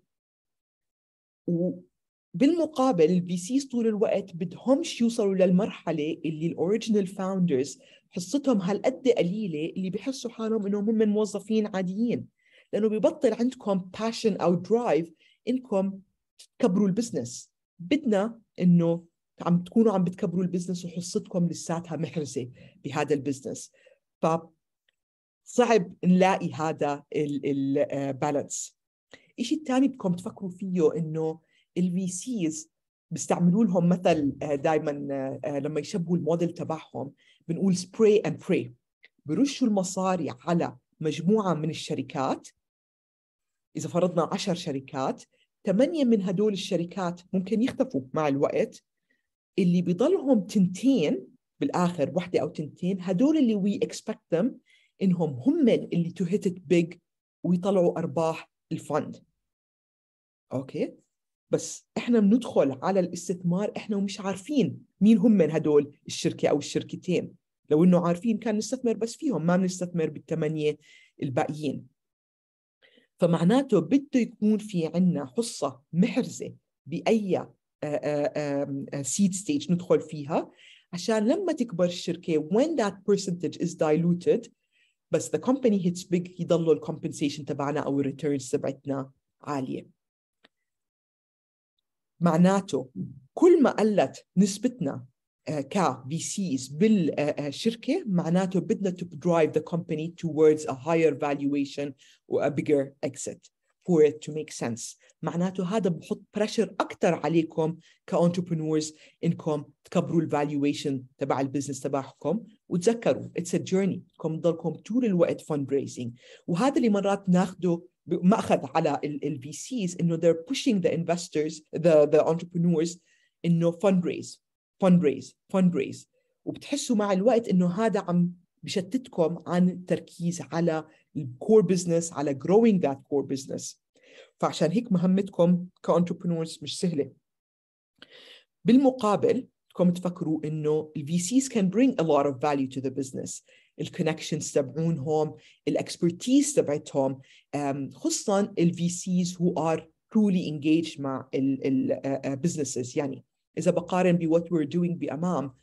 وبالمقابل البي سيز طول الوقت بدهمش يوصلوا للمرحله اللي الاوريجينال فاوندرز حصتهم هالقد قليله اللي بحسوا حالهم انهم هم موظفين عاديين لانه ببطل عندكم باشن او درايف انكم تكبروا البزنس بدنا انه عم تكونوا عم بتكبروا البزنس وحصتكم لساتها محرزه بهذا البزنس ف صعب نلاقي هذا البالانس الشيء آه، الثاني بدكم تفكروا فيه انه الفي سيز بيستعملوا لهم مثل آه، دائما آه، لما يشبهوا الموديل تبعهم بنقول سبراي اند براي برشوا المصاري على مجموعه من الشركات اذا فرضنا 10 شركات ثمانية من هدول الشركات ممكن يختفوا مع الوقت اللي بيضلهم تنتين بالآخر وحدة أو تنتين هدول اللي وي اكسبكت them إنهم هم اللي تو هيت بيج ويطلعوا أرباح الفند أوكي بس إحنا بندخل على الاستثمار إحنا ومش عارفين مين هم هدول الشركة أو الشركتين لو إنه عارفين كان نستثمر بس فيهم ما بنستثمر بالثمانية الباقيين فمعناته بده يكون في عنا حصة محرزة بأي سيد آه، ستيج آه، آه، ندخل فيها عشان لما تكبر الشركة when that percentage is diluted بس the company hits big يضلوا الكومبنسيشن تبعنا أو الريتيرنز تبعتنا عالية معناته كل ما قلت نسبتنا ك VCs بالشركة معناته بدنا to to drive the company towards a higher valuation or a bigger exit for it to make sense to, معناته هذا pressure بريشر أكثر عليكم ك entrepreneurs إنكم تكبروا الفالويشن تبع البزنس تبعكم وتذكروا it's a journey كم تضلكم طول الوقت fundraising وهذا اللي مرات ناخده ماخذ على ال, ال VCs إنه they're pushing the investors the the entrepreneurs إنه fundraise fundraise fundraise وبتحسوا مع الوقت انه هذا عم بشتتكم عن التركيز على الكور بزنس على growing that core business فعشان هيك مهمتكم كانتربرنورز مش سهله بالمقابل بدكم تفكروا انه الفي سيز كان برينج ا لوت اوف فاليو تو ذا بزنس الكونكشنز تبعونهم الاكسبرتيز تبعتهم خصوصا الفي سيز هو ار ترولي engaged مع البزنسز يعني اذا بقارن we're doing. بامام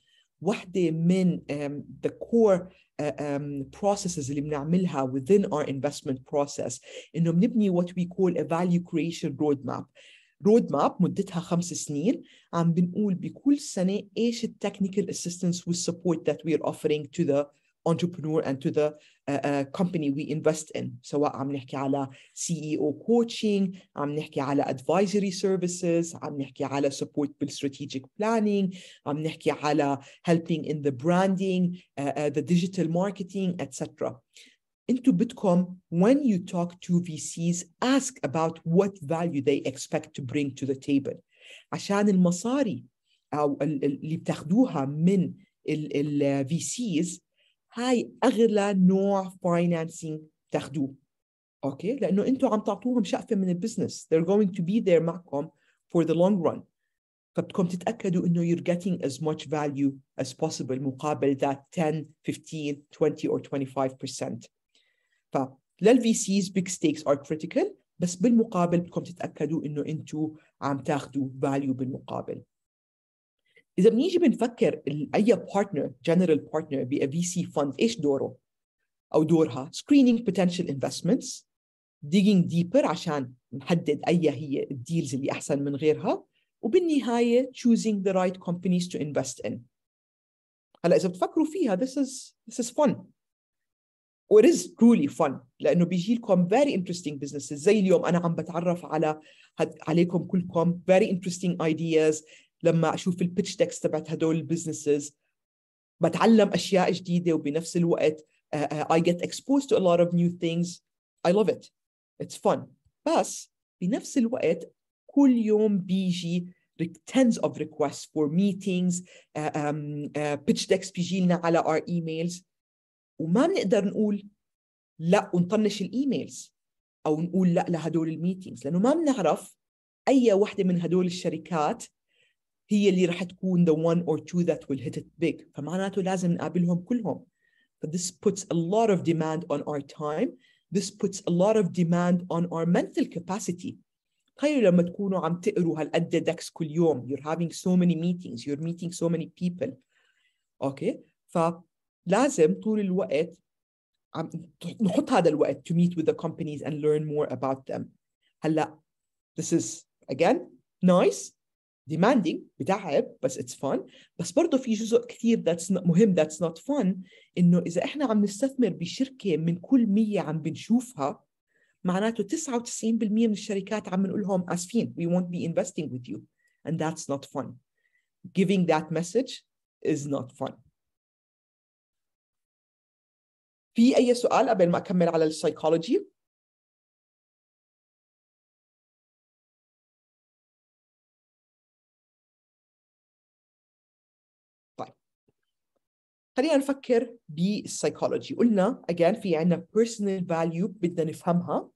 واحدة من um, the core uh, um, processes اللي بنعملها within our investment process انه بنبني what we call a value creation roadmap رود ماب مدتها خمس سنين عم بنقول بكل سنة ايش التكنيكال assistance والسبورت that we are offering to the entrepreneur and to the a company we invest in I'm نحكي على CEO coaching I'm نحكي على advisory services I'm نحكي على support strategic planning I'm نحكي على helping in the branding the digital marketing etc into Bitcoin, when you talk to VCs, ask about what value they expect to bring to the table. عشان المصاري أو اللي بتاخدوها من ال VCs هاي اغلى نوع فاينانسينج تاخذوه اوكي لانه انتم عم تعطوهم شقفه من البزنس they're going to be there معكم for the long run فبدكم تتاكدوا انه you're getting as much value as possible مقابل that 10 15 20 or 25% ف للفي سيز بيج ستيكس ار critical بس بالمقابل بدكم تتاكدوا انه انتم عم تاخذوا فاليو بالمقابل اذا بنيجي بنفكر اي بارتنر جنرال بارتنر في سي فند ايش دوره او دورها سكرينينج بوتنشال انفستمنتس ديجينج ديبر عشان نحدد اي هي الديلز اللي احسن من غيرها وبالنهايه choosing the right companies to invest in هلا اذا بتفكروا فيها this is this is fun It is truly fun لانه بيجي لكم very interesting businesses زي اليوم انا عم بتعرف على عليكم كلكم very interesting ideas لما اشوف البيتش تكست تبعت هدول البزنسز بتعلم اشياء جديده وبنفس الوقت uh, I get exposed to a lot of new things I love it it's fun بس بنفس الوقت كل يوم بيجي tens of requests for meetings uh, um, uh, pitch decks بيجي لنا على our emails وما بنقدر نقول لا ونطنش الايميلز او نقول لا لهدول الميتينجز لانه ما بنعرف اي وحده من هدول الشركات هي اللي راح تكون the one or two that will hit it big فمعناته لازم نقابلهم كلهم But this puts a lot of demand on our time this puts a lot of demand on our mental capacity تخيلوا لما تكونوا عم تقروا هالقد دكس كل يوم you're having so many meetings you're meeting so many people Okay. فلازم طول الوقت عم نحط هذا الوقت to meet with the companies and learn more about them هلا this is again nice demanding بتعب بس it's fun بس برضه في جزء كثير that's not, مهم that's not fun انه اذا احنا عم نستثمر بشركه من كل 100 عم بنشوفها معناته 99% من الشركات عم نقول لهم اسفين we won't be investing with you and that's not fun giving that message is not fun في اي سؤال قبل ما اكمل على السايكولوجي خلينا نفكر بالسايكولوجي قلنا again في عندنا personal value بدنا نفهمها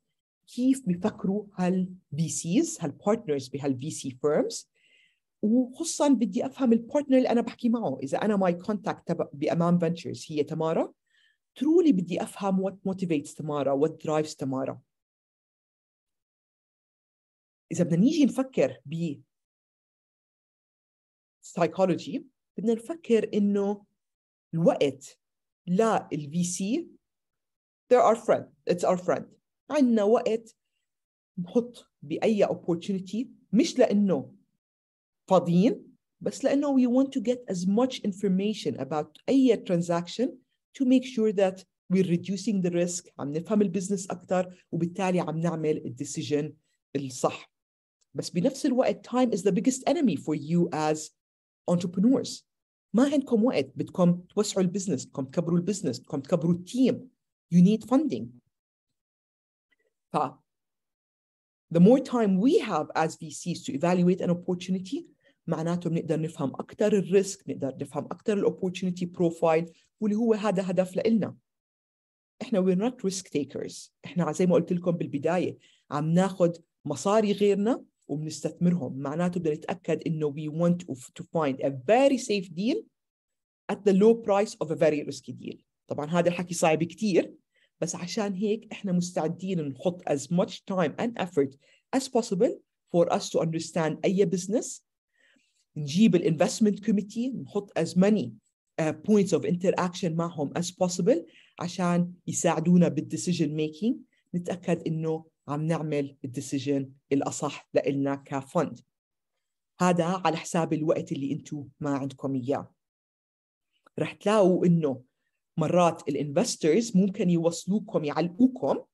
كيف بيفكروا هال VCs هال partners بهال VC firms وخصوصا بدي افهم البارتنر اللي انا بحكي معه اذا انا ماي كونتاكت بامام فنتشرز هي تمارا ترولي بدي افهم وات موتيفيتس تمارا وات درايفز تمارا اذا بدنا نيجي نفكر ب سايكولوجي بدنا نفكر انه الوقت لا سي they're our friend it's our friend عندنا وقت نحط باي opportunity مش لانه فاضيين بس لانه we want to get as much information about اي transaction to make sure that we're reducing the risk عم نفهم البزنس اكثر وبالتالي عم نعمل الديسيجن الصح بس بنفس الوقت time is the biggest enemy for you as entrepreneurs ما عندكم وقت بدكم توسعوا البزنس بدكم تكبروا البزنس بدكم تكبروا التيم you need funding ف the more time we have as VCs to evaluate an opportunity معناته بنقدر نفهم اكثر الريسك بنقدر نفهم اكثر الاوبورتونيتي بروفايل واللي هو هذا هدف لنا احنا we're not risk takers احنا زي ما قلت لكم بالبدايه عم ناخذ مصاري غيرنا وبنستثمرهم معناته بدنا نتاكد انه we want to find a very safe deal at the low price of a very risky deal طبعا هذا الحكي صعب كثير بس عشان هيك احنا مستعدين نحط as much time and effort as possible for us to understand اي business نجيب الانفستمنت كوميتي نحط as many uh, points of interaction معهم as possible عشان يساعدونا بالديسيجن ميكينج نتاكد انه عم نعمل الديسيجن الأصح لإلنا كفند هذا على حساب الوقت اللي انتم ما عندكم إياه رح تلاقوا إنه مرات الانفسترز ممكن يوصلوكم يعلقوكم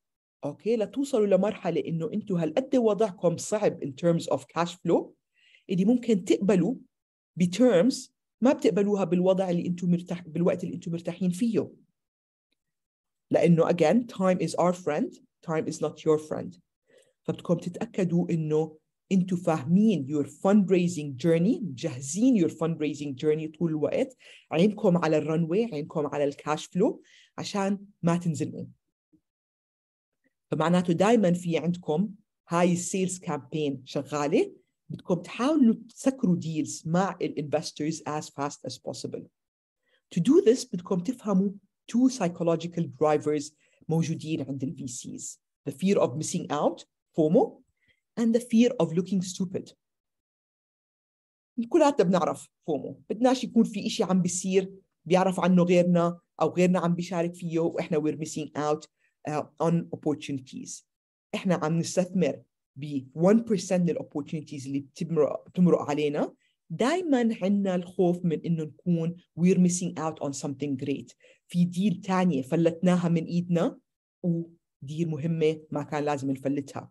اوكي لتوصلوا لمرحله انه انتم هالقد وضعكم صعب in terms of cash flow اللي ممكن تقبلوا بترمز ما بتقبلوها بالوضع اللي انتم مرتاح بالوقت اللي انتم مرتاحين فيه لانه again time is our friend time is not your friend فبتكونوا تتأكدوا انه انتوا فاهمين your fundraising journey مجهزين your fundraising journey طول الوقت عينكم على الرنوي عينكم على الكاش فلو عشان ما تنزلوا فمعناته دائما في عندكم هاي السيلز كامبين شغاله بدكم تحاولوا تسكروا ديلز مع الانفسترز as fast as possible. To do this بدكم تفهموا two psychological drivers موجودين عند الفي سيز the fear of missing out FOMO and the fear of looking stupid كلاتنا بنعرف فومو بدناش يكون في إشي عم بيصير بيعرف عنه غيرنا أو غيرنا عم بيشارك فيه وإحنا we're missing out uh, on opportunities إحنا عم نستثمر ب 1% من opportunities اللي بتمرق, بتمرق علينا دائما عندنا الخوف من انه نكون we're missing out on something great في ديل تانية فلتناها من إيدنا وديل مهمة ما كان لازم نفلتها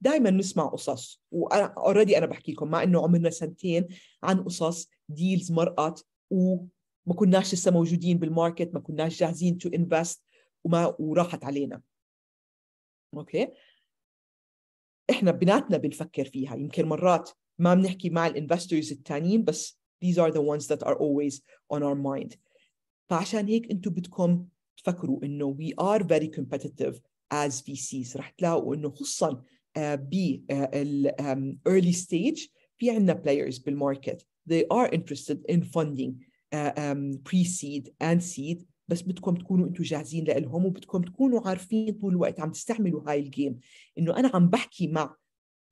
دائما نسمع قصص وانا اوريدي انا بحكي لكم مع انه عمرنا سنتين عن قصص ديلز مرقت وما كناش لسه موجودين بالماركت ما كناش جاهزين تو انفست وما وراحت علينا اوكي احنا بناتنا بنفكر فيها يمكن مرات ما بنحكي مع الانفستورز التانيين بس these are the ones that are always on our mind فعشان هيك انتم بدكم تفكروا انه وي ار فيري كومبتيتيف از في سيز رح تلاقوا انه خصوصا آه، بال آه، early ستيج في عندنا بلايرز بالماركت they are interested in funding uh, um, pre-seed and seed بس بدكم تكونوا انتم جاهزين لهم وبدكم تكونوا عارفين طول الوقت عم تستعملوا هاي الجيم انه انا عم بحكي مع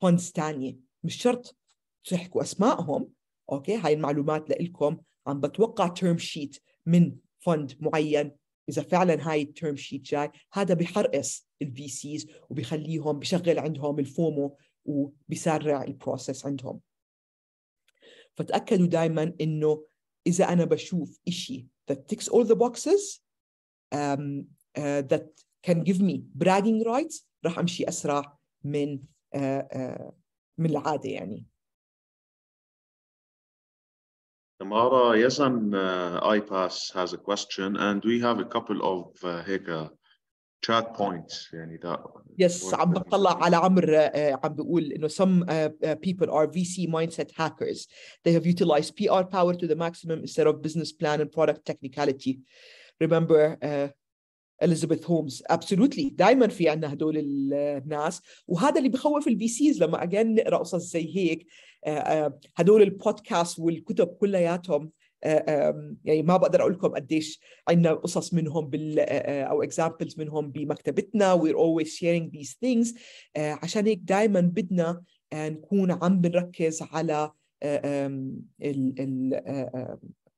فندز ثانيه مش شرط تحكوا اسمائهم اوكي هاي المعلومات لكم عم بتوقع تيرم شيت من فند معين اذا فعلا هاي التيرم شيت جاي هذا بحرقص الفي سيز وبخليهم بشغل عندهم الفومو وبسرع البروسيس عندهم فتاكدوا دائما انه اذا انا بشوف شيء that ticks all the boxes um, uh, that can give me bragging rights راح امشي اسرع من uh, uh, من العاده يعني Tamara and uh, iPass has a question, and we have a couple of uh, chat points يعني that yes عم بطلع على عمر عم بيقول انه some uh, uh people are VC mindset hackers they have utilized PR power to the maximum instead of business plan and product technicality remember uh, اليزابيث هومز ابسولوتلي دائما في عندنا هدول الناس وهذا اللي بخوف البي سيز لما اجين نقرا قصص زي هيك آه، آه، هدول البودكاست والكتب كلياتهم آه، يعني ما بقدر اقول لكم قديش عندنا قصص منهم بال او اكزامبلز منهم بمكتبتنا وير اولويز شيرينج ذيس ثينجز عشان هيك دائما بدنا نكون عم بنركز على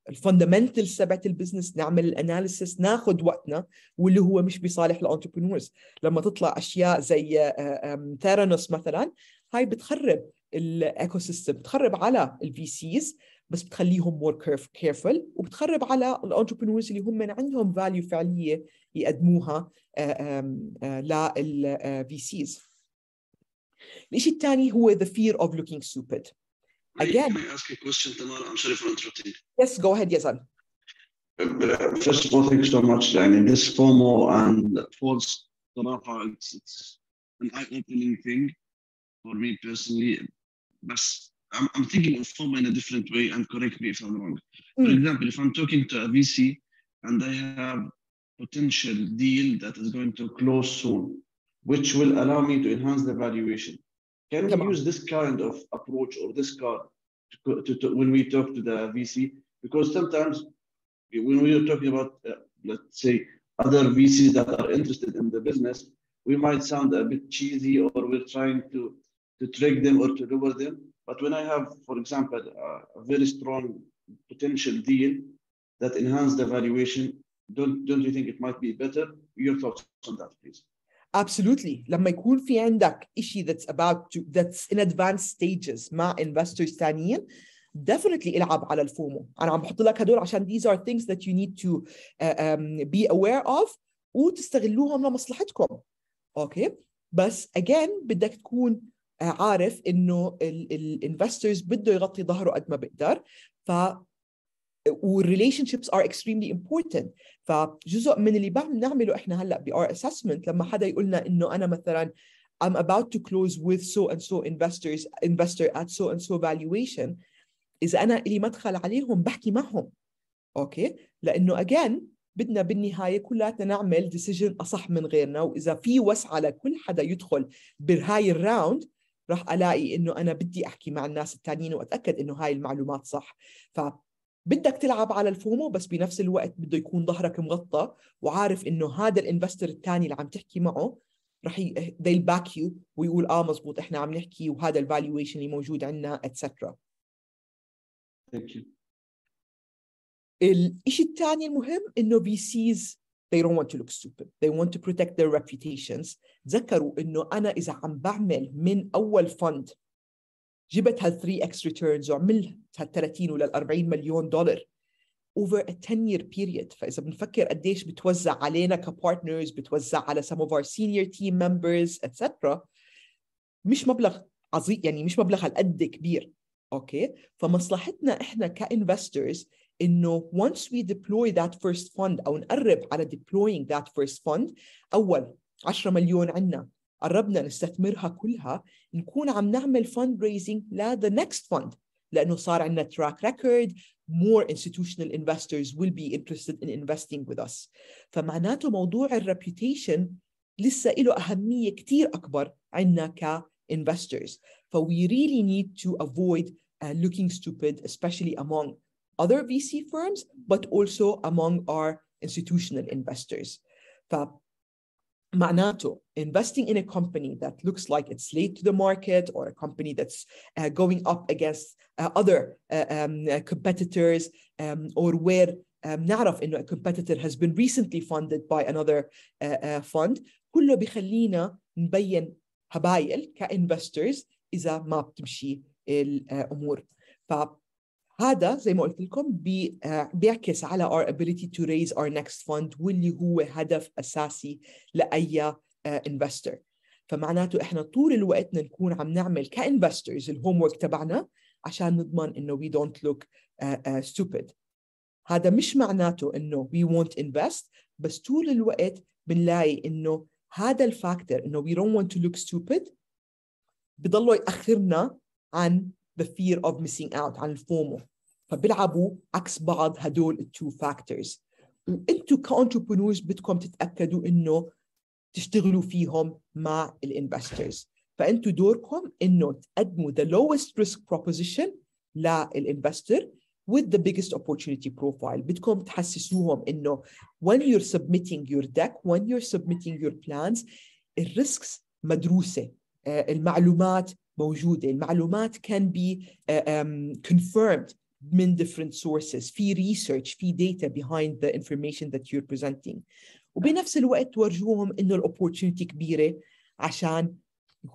الفاندمنتالز تبعت البزنس نعمل الاناليسيس ناخذ وقتنا واللي هو مش بصالح الانتربرونورز لما تطلع اشياء زي ثيرانوس آه، مثلا هاي بتخرب الايكو سيستم بتخرب على الفي سيز بس بتخليهم مور كيرفل وبتخرب على الانتربرونورز اللي هم عندهم فاليو فعليه يقدموها للفي سيز الشيء الثاني هو the fear of looking stupid Again, may I ask a question, Tamara? I'm sorry for interrupting. Yes, go ahead, Yazan. Uh, uh, first of all, thank you so much. and this formal and false Tamara, uh, it's, it's an eye-opening thing for me personally. But I'm, I'm thinking of FOMO in a different way, and correct me if I'm wrong. Mm. For hmm. example, if I'm talking to a VC and I have potential deal that is going to close soon, which will allow me to enhance the valuation. Can we use this kind of approach or this kind to, to, to, when we talk to the VC? Because sometimes when we are talking about, uh, let's say, other VCs that are interested in the business, we might sound a bit cheesy or we're trying to, to trick them or to lure them. But when I have, for example, a, a very strong potential deal that enhances the valuation, don't, don't you think it might be better? Your thoughts on that, please. Absolutely. لما يكون في عندك إشي that's about to that's in advanced stages مع investors ثانيين definitely العب على الفومو انا عم بحط لك هدول عشان these are things that you need to uh, um, be aware of وتستغلوهم لمصلحتكم okay. بس again بدك تكون آه، عارف انه الانفسترز بده يغطي ظهره قد ما بيقدر ف والريليشن ار اكستريملي امبورتنت فجزء من اللي بنعمله احنا هلا بار اسسمنت لما حدا يقول لنا انه انا مثلا I'm about to close with so and so investors investor at so and so valuation اذا انا لي مدخل عليهم بحكي معهم اوكي لانه again بدنا بالنهايه كلاتنا نعمل ديسيجن اصح من غيرنا واذا في وسعه لكل حدا يدخل بهاي الراوند راح الاقي انه انا بدي احكي مع الناس التانيين واتاكد انه هاي المعلومات صح ف بدك تلعب على الفومو بس بنفس الوقت بده يكون ظهرك مغطى وعارف انه هذا الانفستر الثاني اللي عم تحكي معه رح ي... they'll back you ويقول اه مزبوط احنا عم نحكي وهذا الفالويشن اللي موجود عندنا اتسترا الشيء الثاني المهم انه في سيز they don't want to look stupid they want to protect their reputations تذكروا انه انا اذا عم بعمل من اول فند جبت هال 3 اكس ريتيرنز وعملت هال 30 ولا 40 مليون دولار over a 10 year period فاذا بنفكر قديش بتوزع علينا كبارتنرز بتوزع على some of our senior team members etc مش مبلغ عظيم يعني مش مبلغ هالقد كبير اوكي فمصلحتنا احنا كانفسترز انه once we deploy that first fund او نقرب على deploying that first fund اول 10 مليون عندنا قربنا نستثمرها كلها نكون عم نعمل فند ريزنج ذا نيكست فند لانه صار عندنا تراك ريكورد more institutional investors will be interested in investing with us فمعناته موضوع الريبيوتيشن لسه له اهميه كثير اكبر عندنا ك investors so we really need to avoid uh, looking stupid especially among other VC firms but also among our institutional investors Manato, investing in a company that looks like it's late to the market or a company that's uh, going up against uh, other uh, um, uh, competitors um, or where um, نعرف انه a competitor has been recently funded by another uh, uh, fund كله بخلينا نبين هبايل كانفسترز اذا ما بتمشي الامور ف هذا زي ما قلت لكم بي, آه، بيعكس على our ability to raise our next fund واللي هو هدف أساسي لأي آه، investor فمعناته احنا طول الوقت نكون عم نعمل كانفسترز الهوم ورك تبعنا عشان نضمن انه we don't look uh, uh, stupid هذا مش معناته انه we won't invest بس طول الوقت بنلاقي انه هذا الفاكتور انه we don't want to look stupid بضلوا ياخرنا عن the fear of missing out عن الفومو فبيلعبوا عكس بعض هدول التو فاكتورز وانتم كونتربرونورز بدكم تتاكدوا انه تشتغلوا فيهم مع الانفسترز فانتم دوركم انه تقدموا the lowest risk proposition للانفستر with the biggest opportunity profile بدكم تحسسوهم انه when you're submitting your deck when you're submitting your plans الريسكس مدروسه المعلومات موجوده المعلومات can be confirmed من different sources في research في data behind the information that you're presenting وبنفس الوقت تورجوهم انه opportunity كبيره عشان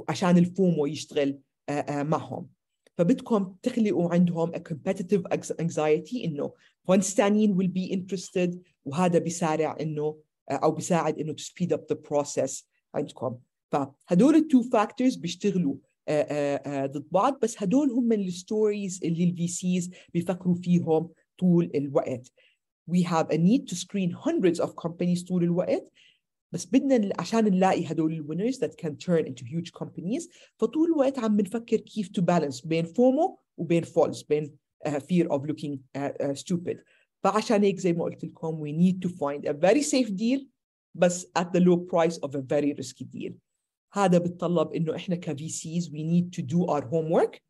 عشان الفومو يشتغل معهم فبدكم تخلقوا عندهم a competitive anxiety انه once تانيين will be interested وهذا بيسارع انه او بيساعد انه to speed up the process عندكم فهدول التو فاكتورز بيشتغلوا آه، آه، آه، ضد بعض بس هدول هم الستوريز اللي الفي سيز بيفكروا فيهم طول الوقت we have a need to screen hundreds of companies طول الوقت بس بدنا عشان نلاقي هدول الوينرز that can turn into huge companies فطول الوقت عم بنفكر كيف to balance بين فومو وبين فولس بين uh, fear of looking uh, uh, stupid فعشان هيك زي ما قلت لكم we need to find a very safe deal بس at the low price of a very risky deal هذا بتطلب انه احنا كفي سيز وي نيد تو دو اور هوم ورك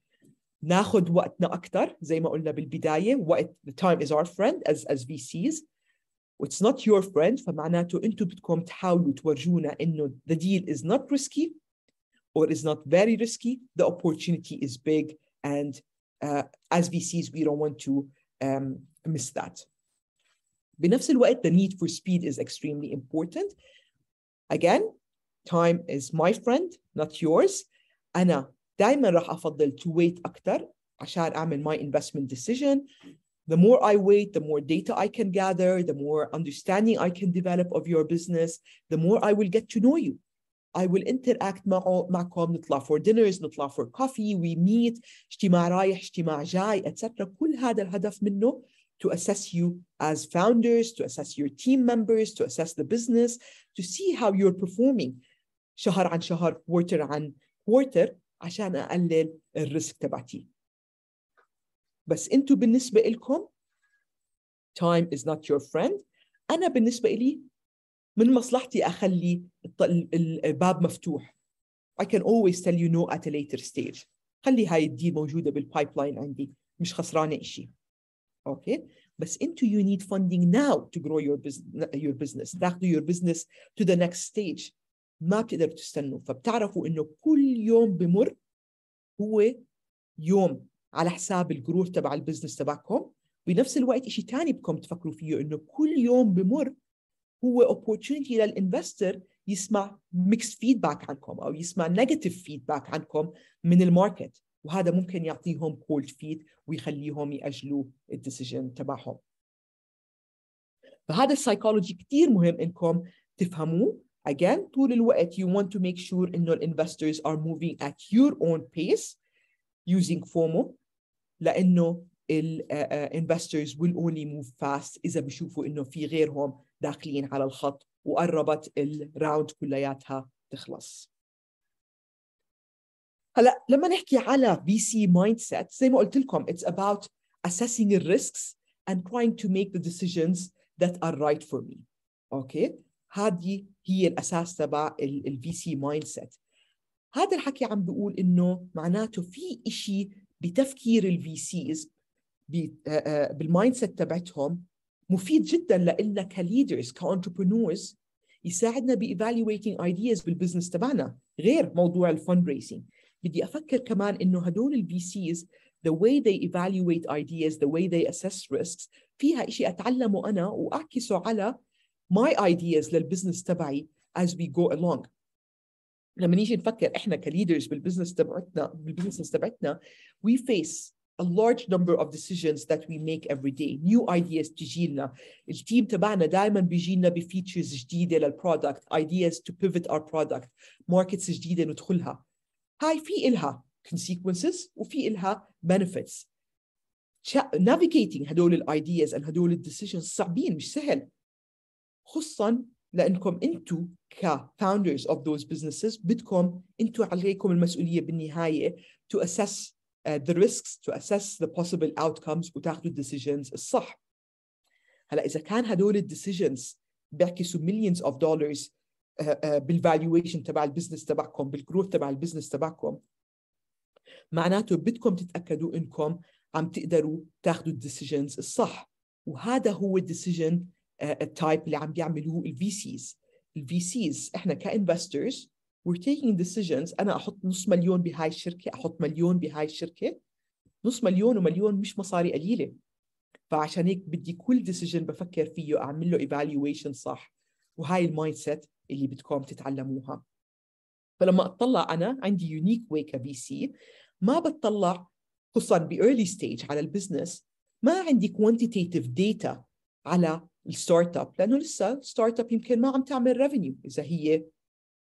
ناخذ وقتنا اكثر زي ما قلنا بالبدايه وقت the time is our friend as as VCs it's not your friend فمعناته انتم بدكم تحاولوا تورجونا انه the deal is not risky or is not very risky the opportunity is big and uh, as VCs we don't want to um, miss that بنفس الوقت the need for speed is extremely important again time is my friend not yours انا دائما راح افضل to wait اكثر عشان اعمل my investment decision the more I wait, the more data I can gather, the more understanding I can develop of your business, the more I will get to know you. I will interact معكم نطلع for dinners نطلع for coffee we meet اجتماع رايح اجتماع جاي etc كل هذا الهدف منه to assess you as founders to assess your team members to assess the business to see how you're performing شهر عن شهر كوارتر عن كوارتر عشان اقلل الريسك تبعتي بس انتوا بالنسبه لكم time is not your friend انا بالنسبه لي من مصلحتي اخلي الباب مفتوح I can always tell you no at a later stage خلي هاي الدي موجوده بالبايبلاين عندي مش خسرانه شيء اوكي بس انتو you need funding now to grow your business your business تاخذوا your business to the next stage ما بتقدروا تستنوا فبتعرفوا انه كل يوم بمر هو يوم على حساب الجروث تبع البزنس تبعكم بنفس الوقت شيء ثاني بدكم تفكروا فيه انه كل يوم بمر هو opportunity للانفستر يسمع ميكس فيدباك عنكم او يسمع نيجاتيف فيدباك عنكم من الماركت وهذا ممكن يعطيهم كولد فيت ويخليهم ياجلوا الديسيجن تبعهم فهذا السايكولوجي كثير مهم انكم تفهموه Again, طول الوقت you want to make sure إنه investors are moving at your own pace using FOMO لأنه ال uh, uh, investors will only move fast إذا بشوفوا إنه في غيرهم داخلين على الخط وقربت الراوند كلياتها تخلص. هلا لما نحكي على بي سي مايند سيت زي ما قلت لكم it's about assessing the risks and trying to make the decisions that are right for me. okay. هذه هي الاساس تبع الفي سي مايند سيت هذا الحكي عم بيقول انه معناته في شيء بتفكير الفي سيز آه، آه، بالمايند سيت تبعتهم مفيد جدا لنا كليدرز كانتربرونورز يساعدنا بايفالويتنج ايدياز بالبزنس تبعنا غير موضوع الفند ريسنج بدي افكر كمان انه هدول الفي سيز the way they evaluate ideas the way they assess risks فيها شيء اتعلمه انا واعكسه على ماي ايدياز للبزنس تبعي as we go along لما نيجي نفكر احنا كليدرز بالبزنس تبعتنا بالبزنس تبعتنا we face a large number of decisions that we make every day new ideas تجي لنا التيم تبعنا دائما بيجي لنا بفيتشرز جديده للبرودكت ideas to pivot our product markets جديده ندخلها هاي في إلها consequences وفي إلها benefits navigating هدول الايدياز and هدول الديسيجنز صعبين مش سهل خصوصا لانكم انتم كفاوندرز اوف ذوز بزنسز بدكم انتم عليكم المسؤوليه بالنهايه تو اسس ذا ريسكس تو اسس ذا بوسيبل اوتكمز وتاخذوا الديسيجنز الصح هلا اذا كان هدول الديسيجنز بيعكسوا مليونز اوف دولارز بالفالويشن تبع البزنس تبعكم بالجروث تبع البزنس تبعكم معناته بدكم تتاكدوا انكم عم تقدروا تاخذوا الديسيجنز الصح وهذا هو الديسيجن آه، التايب اللي عم بيعملوه الفي سيز الفي سيز احنا كانفسترز we're taking decisions انا احط نص مليون بهاي الشركه احط مليون بهاي الشركه نص مليون ومليون مش مصاري قليله فعشان هيك بدي كل ديسيجن بفكر فيه اعمل له ايفالويشن صح وهاي المايند سيت اللي بدكم تتعلموها فلما اطلع انا عندي يونيك واي كفي سي ما بتطلع خصوصا بايرلي ستيج على البزنس ما عندي كوانتيتيف ديتا على الستارت اب لانه لسه الستارت اب يمكن ما عم تعمل ريفينيو اذا هي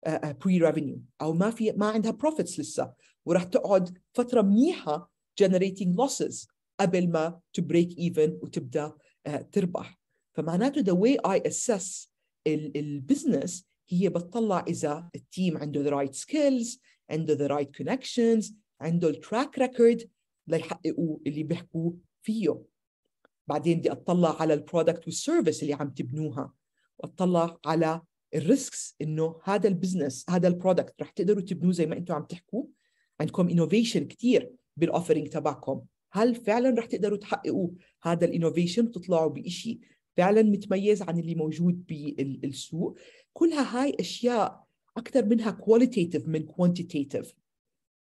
بري آه، ريفينيو آه، او ما في ما عندها بروفيتس لسه وراح تقعد فتره منيحه جنريتنج لوسز قبل ما تو بريك ايفن وتبدا آه، تربح فمعناته ذا واي اي اسس البزنس هي بتطلع اذا التيم عنده ذا رايت سكيلز عنده ذا رايت كونكشنز عنده التراك ريكورد ليحققوا اللي بيحكوا فيه بعدين بدي اطلع على البرودكت والسيرفيس اللي عم تبنوها واطلع على الريسكس انه هذا البزنس هذا البرودكت رح تقدروا تبنوه زي ما انتم عم تحكوا عندكم انوفيشن كثير بالاوفرنج تبعكم هل فعلا رح تقدروا تحققوا هذا الانوفيشن وتطلعوا بشيء فعلا متميز عن اللي موجود بالسوق كلها هاي اشياء اكثر منها كواليتيتيف من كوانتيتيف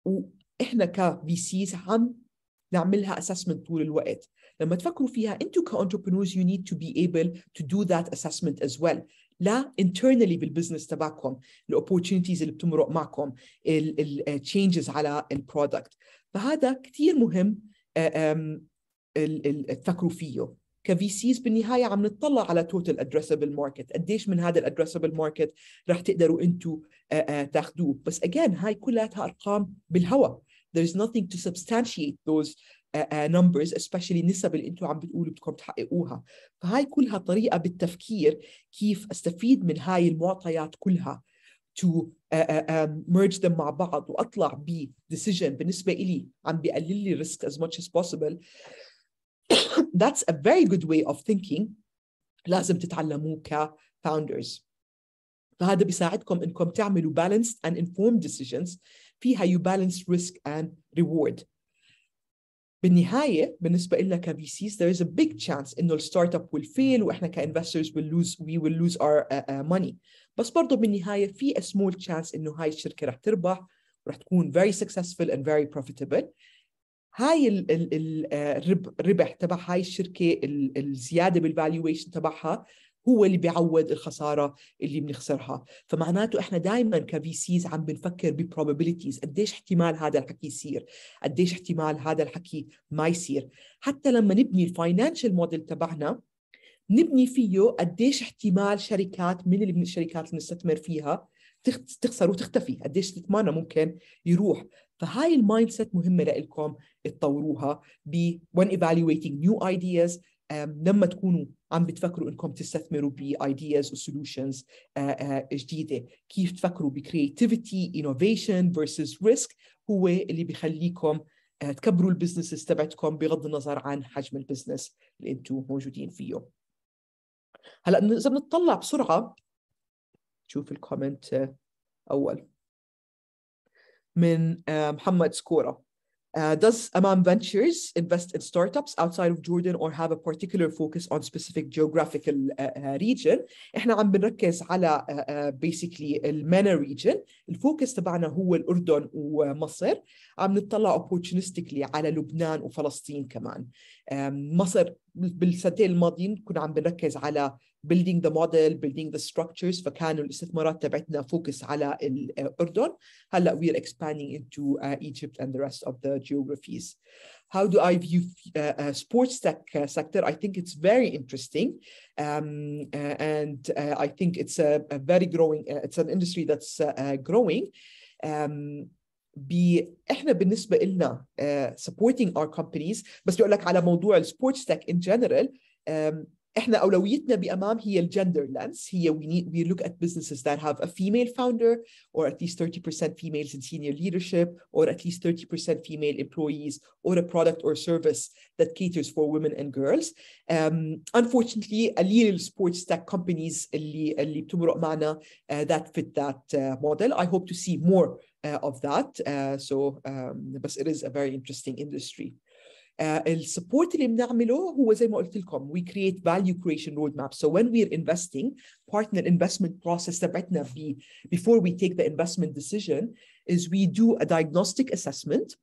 واحنا كفي سيز عم نعملها اسسمنت طول الوقت لما تفكروا فيها انتوا كانتربرنورز you need to be able to do that assessment as well لا internally بالبزنس تبعكم الاوبورتونيتيز اللي بتمرق معكم التشينجز آه، على البرودكت فهذا كثير مهم آه، تفكروا فيه كفي سيز بالنهايه عم نطلع على توتال ادريسبل ماركت قديش من هذا الادريسبل ماركت رح تقدروا انتوا آه، تاخذوه بس اجين هاي كلها ارقام بالهواء is nothing to substantiate those نمبرز آه، آه، especially النسب اللي انتم عم بتقولوا بدكم تحققوها فهاي كلها طريقه بالتفكير كيف استفيد من هاي المعطيات كلها to uh, uh, merge them مع بعض واطلع ب decision بالنسبه إلي عم بقلل لي risk as much as possible that's a very good way of thinking لازم تتعلموه founders فهذا بيساعدكم انكم تعملوا balanced and informed decisions فيها you balance risk and reward بالنهايه بالنسبه لنا كبي سيز there is a big chance انه الستارت اب will fail واحنا كانفسترز will lose we will lose our uh, uh, money بس برضه بالنهايه في a small chance انه هاي الشركه رح تربح ورح تكون very successful and very profitable هاي ال ال الربح آه، تبع هاي الشركه الزياده بالفالويشن تبعها هو اللي بيعوض الخساره اللي بنخسرها فمعناته احنا دائما كفي سيز عم بنفكر ببروبابيليتيز قديش احتمال هذا الحكي يصير قديش احتمال هذا الحكي ما يصير حتى لما نبني الفاينانشال موديل تبعنا نبني فيه قديش احتمال شركات من اللي من الشركات اللي نستثمر فيها تخسر وتختفي قديش استثمارنا ممكن يروح فهاي المايند سيت مهمه لكم تطوروها ب when evaluating new ideas لما تكونوا عم بتفكروا انكم تستثمروا ب و وسولوشنز آه، آه، جديده كيف تفكروا ب creativity انوفيشن فيرسز ريسك هو اللي بخليكم آه، تكبروا البزنسز تبعتكم بغض النظر عن حجم البزنس اللي انتم موجودين فيه هلا اذا بنطلع بسرعه شوف الكومنت اول من محمد سكوره Uh, does Amam Ventures invest in startups outside of Jordan or have a particular focus on specific geographical uh, uh region؟ احنا عم بنركز على uh, uh basically MENA region، الفوكس تبعنا هو الأردن ومصر، عم نطلع opportunistically على لبنان وفلسطين كمان. Um, مصر بالسنتين الماضيين كنا عم بنركز على building the model building the structures فكانوا الاستثمارات تبعتنا فوكس على الأردن هلا we are expanding into uh, Egypt and the rest of the geographies how do I view uh, sports tech sector? I think it's very interesting, um, and I think it's a, a very growing. it's an industry that's growing. Um, be, بالنسبه لنا uh, supporting our companies بس بقول لك على موضوع السبورتس تك ان جنرال احنا اولويتنا بامام هي الجندر لانس هي we need we look at businesses that have a female founder or at least 30% females in senior leadership or at least 30% female employees or a product or service that caters for women and girls um, unfortunately قليل السبورتس tech companies اللي اللي بتمرق معنا uh, that fit that uh, model I hope to see more uh, of that. Uh, so, um, it is a very interesting industry. Uh, السبورت support بنعمله we create value creation roadmap so when we are investing partner investment process تبعتنا before we take the investment decision is we do a diagnostic assessment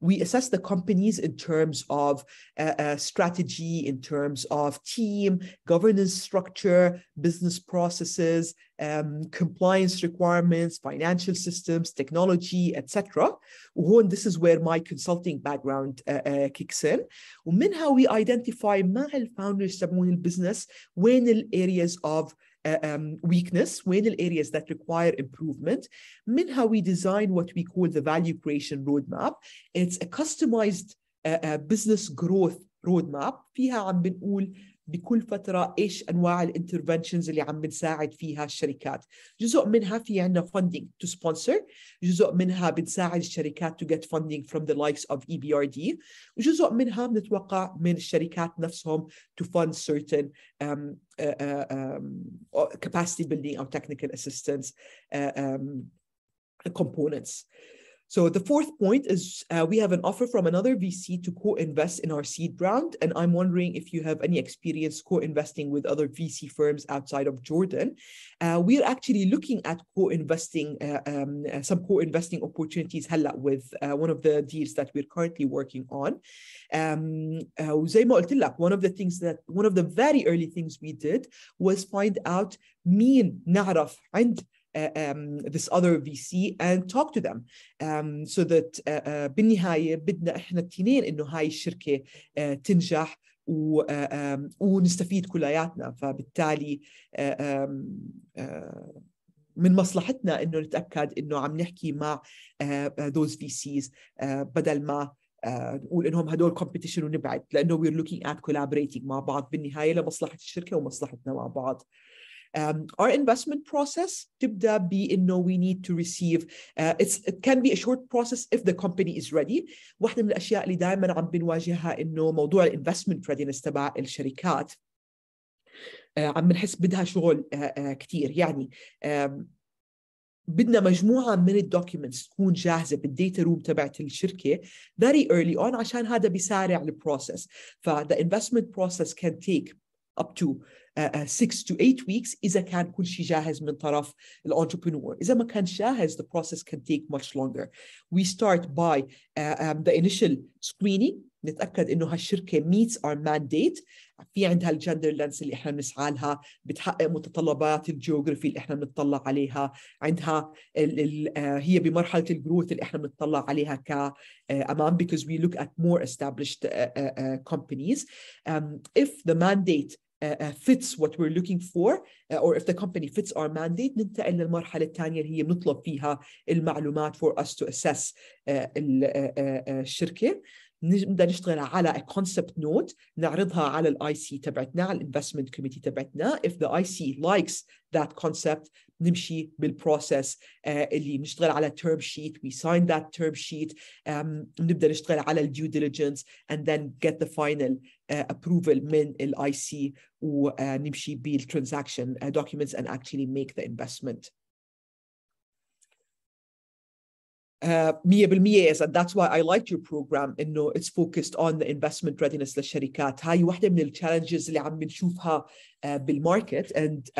we assess the companies in terms of uh, uh, strategy, in terms of team, governance structure, business processes, um, compliance requirements, financial systems, technology, etc. And this is where my consulting background uh, uh, kicks in. ومنها we identify مع الفاوندرز business, when وين areas of uh, um, weakness the areas that require improvement how we design what we call the value creation roadmap it's a customized uh, uh, business growth roadmap فيها عم بنقول بكل فترة إيش أنواع الانترفنشنز اللي عم بنساعد فيها الشركات جزء منها في عنا funding to sponsor جزء منها بنساعد الشركات to get funding from the likes of EBRD وجزء منها بنتوقع من الشركات نفسهم to fund certain um, uh, uh, um, capacity building or technical assistance uh, um, components. Uh, So the fourth point is uh, we have an offer from another VC to co-invest in our seed round, and I'm wondering if you have any experience co-investing with other VC firms outside of Jordan. Uh, we're actually looking at co-investing, uh, um, uh, some co-investing opportunities Hella with uh, one of the deals that we're currently working on. Um, وزي uh, one of the things that one of the very early things we did was find out مين نعرف عند Uh, um, this other VC and talk to them um, so that uh, uh, بالنهاية بدنا إحنا التنين إنه هاي الشركة uh, تنجح و, uh, um, ونستفيد كلياتنا فبالتالي uh, um, uh, من مصلحتنا انه نتاكد انه عم نحكي مع ذوز في سيز بدل ما uh, نقول انهم هدول كومبيتيشن ونبعد لانه وير لوكينج ات كولابريتنج مع بعض بالنهايه لمصلحه الشركه ومصلحتنا مع بعض Um, our investment process تبدا بانه we need to receive uh, it's, it can be a short process if the company is ready واحده من الاشياء اللي دائما عم بنواجهها انه موضوع الانفستمنت readiness تبع الشركات uh, عم نحس بدها شغل uh, آه، آه، كثير يعني um, بدنا مجموعه من الدوكيومنتس تكون جاهزه بالديتا روم تبعت الشركه very early on عشان هذا بيسارع البروسيس ف the investment process can take up to six to eight weeks إذا كان كل شيء جاهز من طرف ال entrepreneur إذا ما كان جاهز the process can take much longer we start by the initial screening نتأكد إنه هالشركة meets our mandate في عندها الجندر لانس اللي إحنا بنسعى لها بتحقق متطلبات الجيوغرافي اللي إحنا بنطلع عليها عندها ال ال uh, هي بمرحلة الجروث اللي إحنا بنطلع عليها ك because we look at more established companies if the mandate uh, uh, fits what we're looking for uh, or if the company fits our mandate ننتقل للمرحلة الثانية اللي هي بنطلب فيها المعلومات for us to assess uh, uh, uh الشركة نبدا نشتغل على كونسبت نوت نعرضها على الاي سي تبعتنا على الانفستمنت كوميتي تبعتنا if the IC likes that concept نمشي بالبروسيس آه، اللي بنشتغل على term sheet we sign that term sheet نبدا نشتغل على الديو diligence and then get the final آه، approval من الاي سي ونمشي آه، بالترانزاكشن documents and actually make the investment Uh, مية بالمية is that's why I liked your program إنه it's focused on the investment readiness للشركات هاي واحدة من challenges اللي عم نشوفها بالماركت uh, and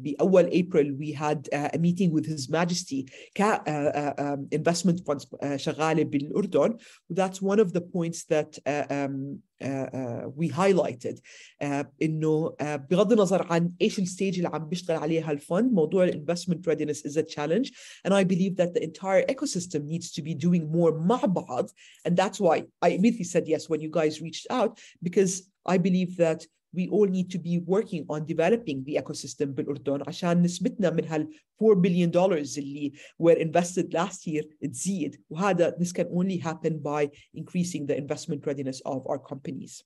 بأول uh, um, uh, April we had a meeting with His Majesty ك um, investment funds شغالة بالأردن that's one of the points that um, we highlighted انه بغض النظر عن ايش الستيج اللي عم بيشتغل عليها الفند موضوع investment readiness is a challenge and I believe that the entire ecosystem needs to be doing more مع بعض and that's why I immediately said yes when you guys reached out because I believe that we all need to be working on developing the ecosystem بالأردن عشان نسبتنا من هال 4 billion dollars اللي were invested last year تزيد وهذا this can only happen by increasing the investment readiness of our companies.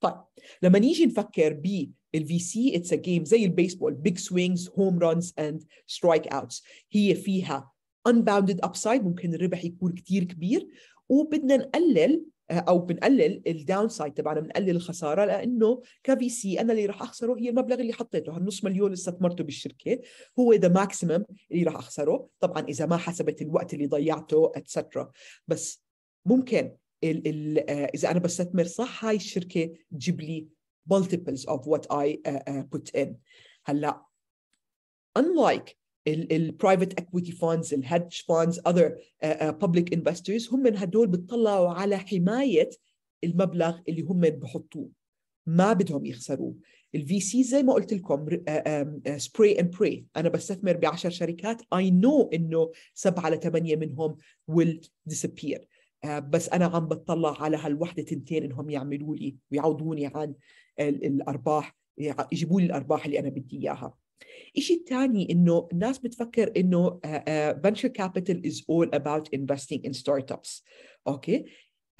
طيب لما نيجي نفكر ب الفي سي اتس ا جيم زي البيسبول بيج سوينجز هوم رانز اند سترايك اوتس هي فيها unbounded upside ممكن الربح يكون كتير كبير وبدنا نقلل آه، او بنقلل الداون سايد تبعنا بنقلل الخساره لانه كفي سي انا اللي راح اخسره هي المبلغ اللي حطيته هالنص مليون اللي استثمرته بالشركه هو ذا ماكسيمم اللي راح اخسره طبعا اذا ما حسبت الوقت اللي ضيعته اتسترا بس ممكن الـ الـ آه، اذا انا بستثمر صح هاي الشركه تجيب لي multiples of what I uh, uh, put in هلا unlike البرايفت اكويتي فاندز الهيدج فاندز اذر بابليك انفسترز هم من هدول بتطلعوا على حمايه المبلغ اللي هم بحطوه ما بدهم يخسروه الفي سي زي ما قلت لكم سبراي اند براي انا بستثمر ب 10 شركات اي نو انه سبعة على 8 منهم ويل disappear آه، بس انا عم بتطلع على هالوحده تنتين انهم يعملوا لي ويعوضوني عن الارباح يجيبوا لي الارباح اللي انا بدي اياها الشيء الثاني انه الناس بتفكر انه فنشر كابيتال از اول اباوت انفستنج ان ستارت ابس اوكي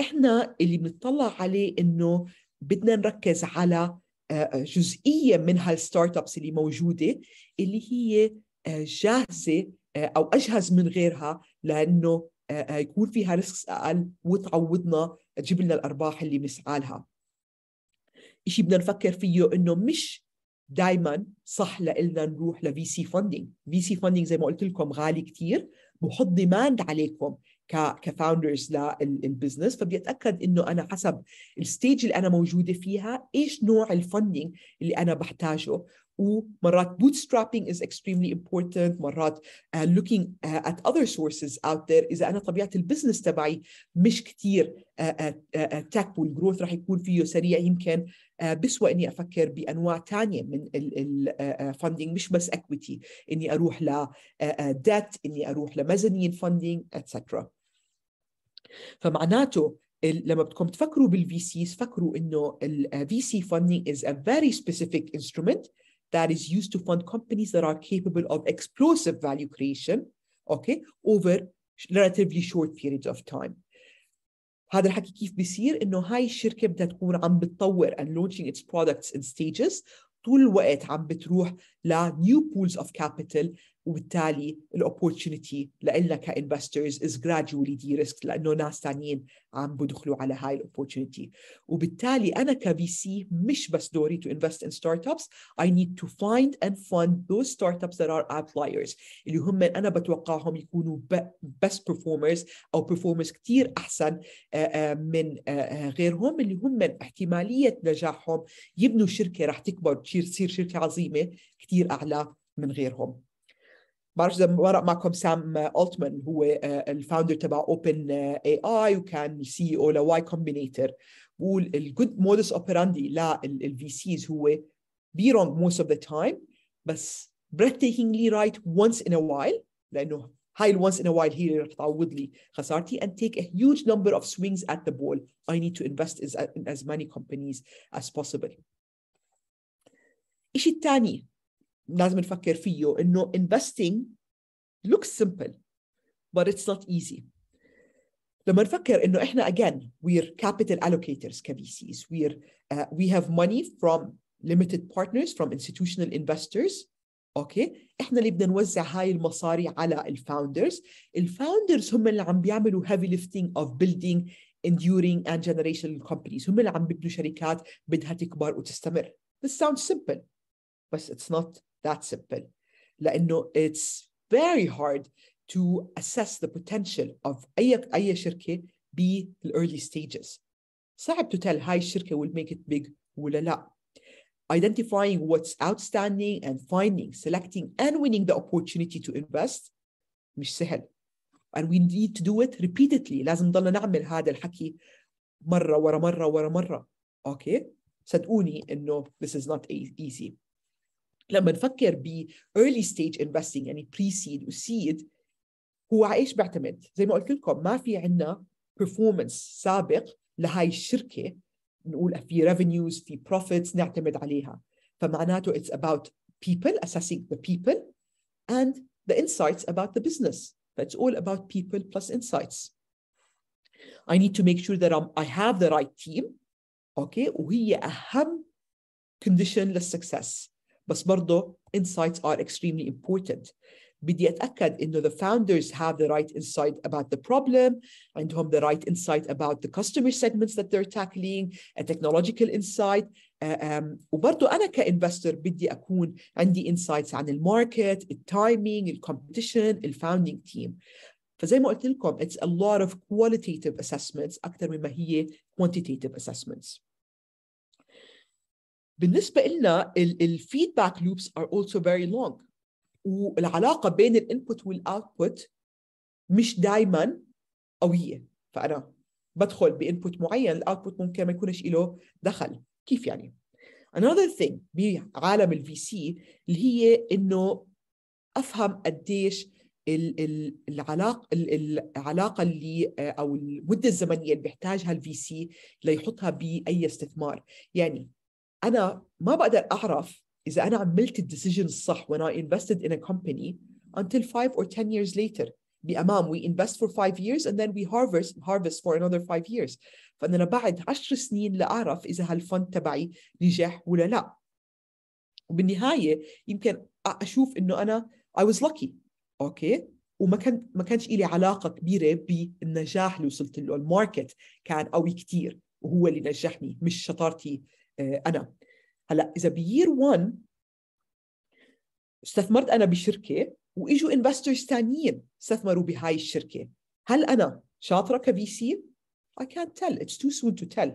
احنا اللي بنطلع عليه انه بدنا نركز على آه، آه، جزئيه من هالستارت ابس اللي موجوده اللي هي آه، جاهزه او اجهز من غيرها لانه يكون فيها ريسكس اقل وتعوضنا تجيب لنا الارباح اللي بنسعى لها. شيء بدنا نفكر فيه انه مش دائما صح لنا نروح لفي سي فاندنج في سي فاندنج زي ما قلت لكم غالي كثير بحط ديماند عليكم كفاوندرز للبزنس فبدي اتاكد انه انا حسب الستيج اللي انا موجوده فيها ايش نوع الفندنج اللي انا بحتاجه ومرات bootstrapping is extremely important مرات uh, looking uh, at other sources out there إذا أنا طبيعة البزنس تبعي مش كتير تك uh, والجروث راح يكون فيه سريع يمكن آه، بسوى إني أفكر بأنواع تانية من الفندنج آه، آه، مش بس equity إني أروح ل debt إني أروح لمزنين funding etc فمعناته لما بدكم تفكروا بالفي سيز فكروا انه الفي سي فاندنج از ا فيري سبيسيفيك انسترومنت that is used to fund companies that are capable of explosive value creation, okay, over relatively short periods of time. هذا الحكي كيف بيصير انه هاي الشركه بدها تكون عم بتطور and launching its products in stages طول الوقت عم بتروح ل new pools of capital وبالتالي الاوبورتونيتي لنا كانفسترز از جرادولي دي ريسك لانه ناس ثانيين عم بدخلوا على هاي الاوبورتونيتي وبالتالي انا كفي سي مش بس دوري تو انفست ان ستارت ابس اي نيد تو فايند اند فاند ذوز ستارت ابس ذات ار اوتلايرز اللي هم انا بتوقعهم يكونوا بس بيرفورمرز او بيرفورمرز كثير احسن من غيرهم اللي هم احتماليه نجاحهم يبنوا شركه راح تكبر تصير شركه عظيمه كثير اعلى من غيرهم بعرفش اذا مرق معكم سام التمان هو آه، الفاوندر تبع اوبن اي اي وكان سي او لواي كومبينيتر بقول الجود مودس اوبراندي للفي سيز هو بي رونج موست اوف ذا تايم بس breathtakingly right once in a while لانه هاي once in a while هي اللي رح تعوض لي خسارتي and take a huge number of swings at the ball I need to invest in as many companies as possible الشيء الثاني لازم نفكر فيه انه investing looks simple but it's not easy لما نفكر انه احنا again we're capital allocators كVCs we're uh, we have money from limited partners from institutional investors اوكي احنا اللي بدنا نوزع هاي المصاري على الفاوندرز الفاوندرز هم اللي عم بيعملوا heavy lifting of building enduring and generational companies هم اللي عم بيبنوا شركات بدها تكبر وتستمر this sounds simple بس it's not that simple لانه it's very hard to assess the potential of اي اي the early stages صعب to tell هاي الشركه will make it big ولا لا identifying what's outstanding and finding selecting and winning the opportunity to invest مش سهل and we need to do it repeatedly لازم نضل نعمل هذا الحكي مرة ورا مرة ورا مرة اوكي okay. صدقوني انه this is not easy لما نفكر ب early stage investing يعني pre seed و seed هو عايش بيعتمد زي ما قلت لكم ما في عندنا performance سابق لهاي الشركه نقول في revenues في profits نعتمد عليها فمعناته it's about people assessing the people and the insights about the business but it's all about people plus insights I need to make sure that I'm, I have the right team okay وهي أهم condition للسكسس بس برضه insights are extremely important بدي اتاكد انه the founders have the right insight about the problem عندهم the right insight about the customer segments that they're tackling a technological insight uh, um, وبرضه انا كانفستور بدي اكون عندي insights عن الماركت التايمينج الكومبيتيشن الفاوندينج تيم فزي ما قلت لكم it's a lot of qualitative assessments اكثر مما هي quantitative assessments بالنسبه لنا الفيدباك لوبس ار اولسو فيري لونج والعلاقه بين الانبوت والاوتبوت مش دائما قويه فانا بدخل بانبوت معين الاوتبوت ممكن ما يكونش له دخل كيف يعني another thing بعالم الفي سي اللي هي انه افهم قديش العلاقه العلاقه اللي او المده الزمنيه اللي بيحتاجها الفي سي ليحطها باي استثمار يعني انا ما بقدر اعرف اذا انا عملت الديسيجن الصح when I invested in a company until 5 or 10 years later بامام we invest for 5 years and then we harvest harvest for another 5 years فانا بعد 10 سنين لاعرف اذا هالفند تبعي نجح ولا لا وبالنهايه يمكن اشوف انه انا I was lucky اوكي وما كان ما كانش إلي علاقه كبيره بالنجاح اللي وصلت له الماركت كان قوي كتير وهو اللي نجحني مش شطارتي آه، انا هلا اذا بيير 1 استثمرت انا بشركه واجوا انفسترز ثانيين استثمروا بهاي الشركه هل انا شاطره كفي سي؟ I can't tell it's too soon to tell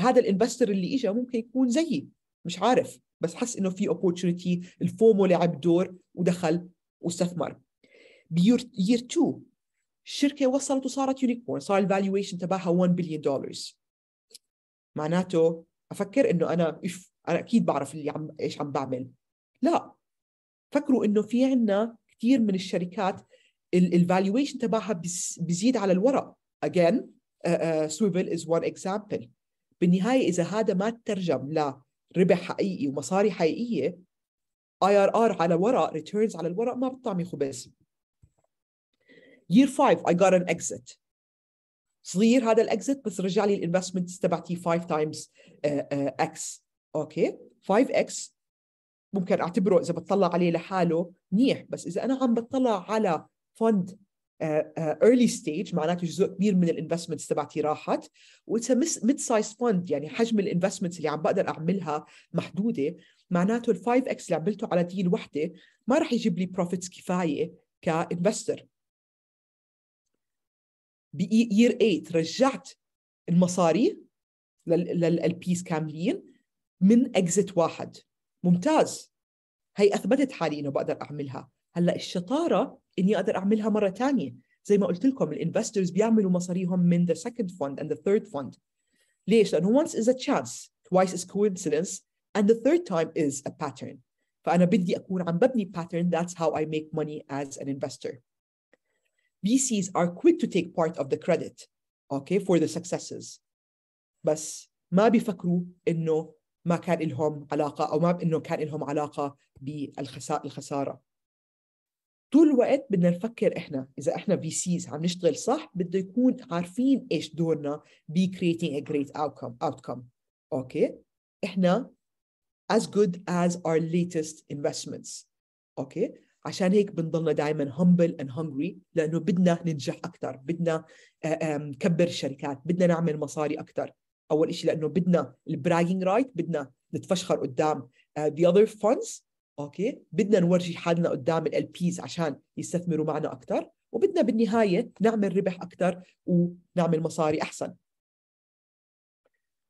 هذا الانفستر اللي اجى ممكن يكون زيي مش عارف بس حس انه في opportunity الفومو لعب دور ودخل واستثمر بيير 2 الشركه وصلت وصارت يونيكورن صار الفالويشن تبعها 1 بليون دولار معناته افكر انه انا ايش انا اكيد بعرف اللي عم ايش عم بعمل لا فكروا انه في عنا كثير من الشركات الفالويشن تبعها بزيد على الورق again سويفل از وان اكزامبل بالنهايه اذا هذا ما ترجم لربح حقيقي ومصاري حقيقيه اي ار ار على ورق ريتيرنز على الورق ما بتطعمي خبز year 5 I got an exit صغير هذا الاكزت بس رجع لي الانفستمنت تبعتي 5 تايمز اكس اوكي 5 اكس ممكن اعتبره اذا بتطلع عليه لحاله منيح بس اذا انا عم بتطلع على فند ايرلي ستيج معناته جزء كبير من الانفستمنت تبعتي راحت واتس ميد سايز فند يعني حجم الانفستمنت اللي عم بقدر اعملها محدوده معناته ال5 اكس اللي عملته على دي الوحده ما راح يجيب لي بروفيتس كفايه كانفستر بيير 8 رجعت المصاري للبيس كاملين من اكزت واحد ممتاز هي اثبتت حالي انه بقدر اعملها هلا الشطاره اني اقدر اعملها مره ثانيه زي ما قلت لكم الانفسترز بيعملوا مصاريهم من ذا سكند فوند اند ذا ثيرد فوند ليش لانه وانس از ا تشانس twice is coincidence and the third time is a pattern فانا بدي اكون عم ببني pattern that's how I make money as an investor VCs are quick to take part of the credit okay for the successes بس ما بيفكروا انه ما كان لهم علاقه او ما انه كان لهم علاقه بالخساره طول الوقت بدنا نفكر احنا اذا احنا في سيز عم نشتغل صح بده يكون عارفين ايش دورنا ب creating a great outcome outcome اوكي احنا as good as our latest investments اوكي عشان هيك بنضلنا دائما هامبل اند هنجري لانه بدنا ننجح اكثر بدنا آه، آه، نكبر الشركات بدنا نعمل مصاري اكثر اول شيء لانه بدنا البراجنج رايت بدنا نتفشخر قدام ذا اذر فاندز اوكي بدنا نورجي حالنا قدام ال LPs عشان يستثمروا معنا اكثر وبدنا بالنهايه نعمل ربح اكثر ونعمل مصاري احسن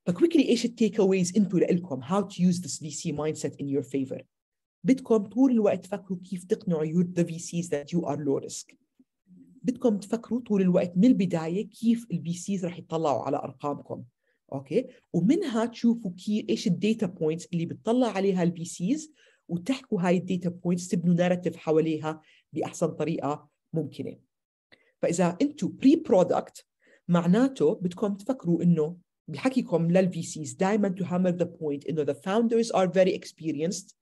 فكويكلي ايش التيك اويز انتم لكم how to use this VC mindset in your favor بدكم طول الوقت تفكروا كيف تقنعوا يور ذا في سيز ذات يو ار لو ريسك بدكم تفكروا طول الوقت من البدايه كيف الفي سيز رح يطلعوا على ارقامكم اوكي ومنها تشوفوا كي ايش الداتا بوينتس اللي بتطلع عليها الفي سيز وتحكوا هاي الداتا بوينتس تبنوا ناراتيف حواليها باحسن طريقه ممكنه فاذا انتم بري برودكت معناته بدكم تفكروا انه بحكيكم للفي سيز دائما تو هامر ذا بوينت انه ذا فاوندرز ار فيري اكسبيرينسد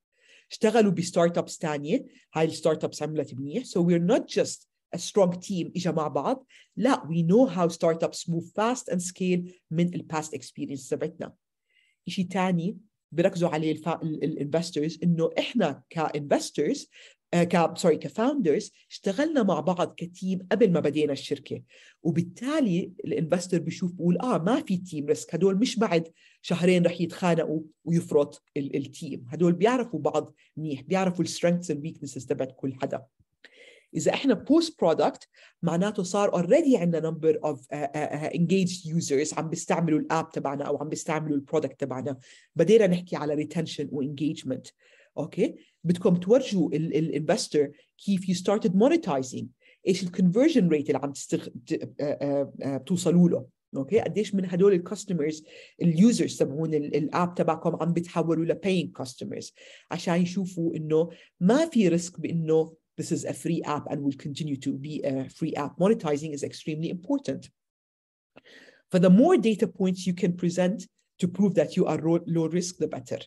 اشتغلوا بستارت ابس ثانيه هاي الستارت ابس عملت منيح so we're not just a strong team اجا مع بعض لا we know how startups move fast and scale من past experience تبعتنا شيء ثاني بركزوا عليه investors انه احنا investors آه، ك سوري كفاوندرز اشتغلنا مع بعض كتيم قبل ما بدينا الشركه وبالتالي الانفستور بيشوف بيقول اه ما في تيم ريسك هدول مش بعد شهرين رح يتخانقوا ويفرط التيم هدول بيعرفوا بعض منيح بيعرفوا السترينثز والويكنسز تبعت كل حدا اذا احنا بوست برودكت معناته صار اوريدي عندنا نمبر اوف انجيج يوزرز عم بيستعملوا الاب تبعنا او عم بيستعملوا البرودكت تبعنا بدينا نحكي على ريتنشن وانجيجمنت اوكي بدكم تورجوا الانفستور كيف يو ستارتد مونيتايزينج ايش الكونفرجن ريت اللي عم تستغ... بتوصلوا له اوكي قديش من هدول الكاستمرز اليوزرز تبعون الاب تبعكم عم بتحولوا لباينج كاستمرز عشان يشوفوا انه ما في ريسك بانه this is a free app and will continue to be a free app monetizing is extremely important for the more data points you can present to prove that you are low risk the better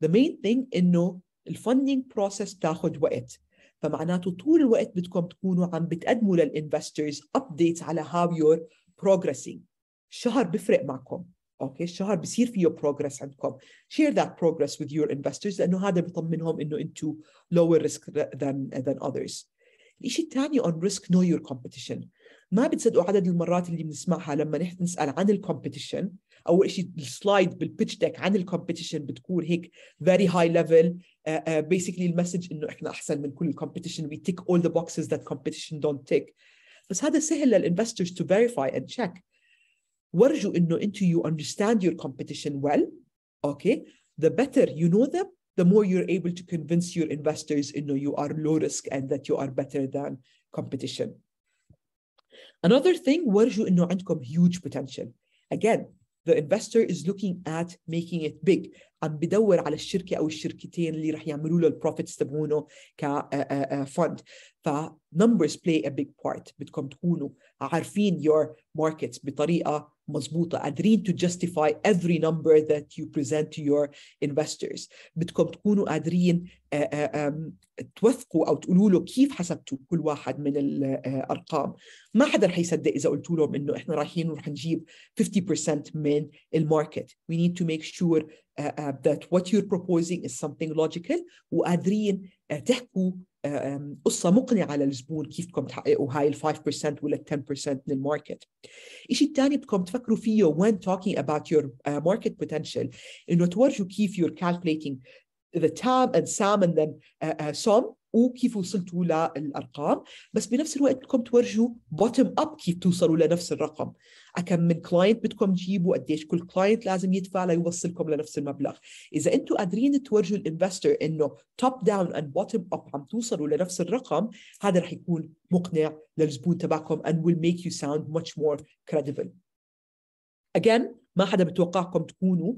the main thing انه الفندنج بروسس بتاخد وقت فمعناته طول الوقت بدكم تكونوا عم بتقدموا للانفسترز ابديتس على هاو يور بروجريسينج الشهر بفرق معكم اوكي الشهر بصير فيه بروجريس عندكم شير ذات progress وذ يور انفسترز لانه هذا بيطمنهم انه انتم lower ريسك ذان ذان اذرز الشيء الثاني اون ريسك نو يور كومبيتيشن ما بتصدقوا عدد المرات اللي بنسمعها لما نحن نسال عن الكومبيتيشن او شيء السلايد بالبيتش ديك عن الكومبيتيشن بتكون هيك فيري هاي ليفل بيسكلي المسج انه احنا احسن من كل الكومبيتيشن وي تيك اول ذا بوكسز ذات كومبيتيشن دونت تيك بس هذا سهل للانفسترز تو فيريفاي اند تشيك وارجو انه انتو يو اندرستاند يور كومبيتيشن ويل اوكي the better you know them the more you're able to convince your investors you know you are low risk and that you are better than competition. Another thing, وارجو انه عندكم huge potential. Again, The investor is looking at making it big عم بدور على الشركة أو الشركتين اللي رح يعملوا له البروفيتس تبعونه كفند آه، آه، آه، ف numbers play a big part بدكم تكونوا عارفين your markets بطريقه مظبوطه قادرين to justify every number that you present to your investors بدكم تكونوا قادرين توثقوا او تقولوا له كيف حسبتوا كل واحد من الارقام ما حدا رح يصدق اذا قلت لهم انه احنا رايحين ورح نجيب 50% من الماركت we need to make sure that what you're proposing is something logical وقادرين تحكوا قصه مقنعه للزبون كيف بدكم تحققوا هاي ال 5% ولا ال 10% من الماركت الشيء الثاني بدكم تفكروا فيه when talking about your آه، market potential انه تورجوا كيف you're calculating the tab and sam and then uh, uh, some وكيف وصلتوا للارقام بس بنفس الوقت بدكم تورجوا بوتم اب كيف توصلوا لنفس الرقم كم من كلاينت بدكم تجيبوا قديش كل كلاينت لازم يدفع ليوصلكم لنفس المبلغ اذا انتم قادرين تورجوا الانفستر انه توب داون اند بوتم اب عم توصلوا لنفس الرقم هذا رح يكون مقنع للزبون تبعكم and will make you sound much more credible again ما حدا بتوقعكم تكونوا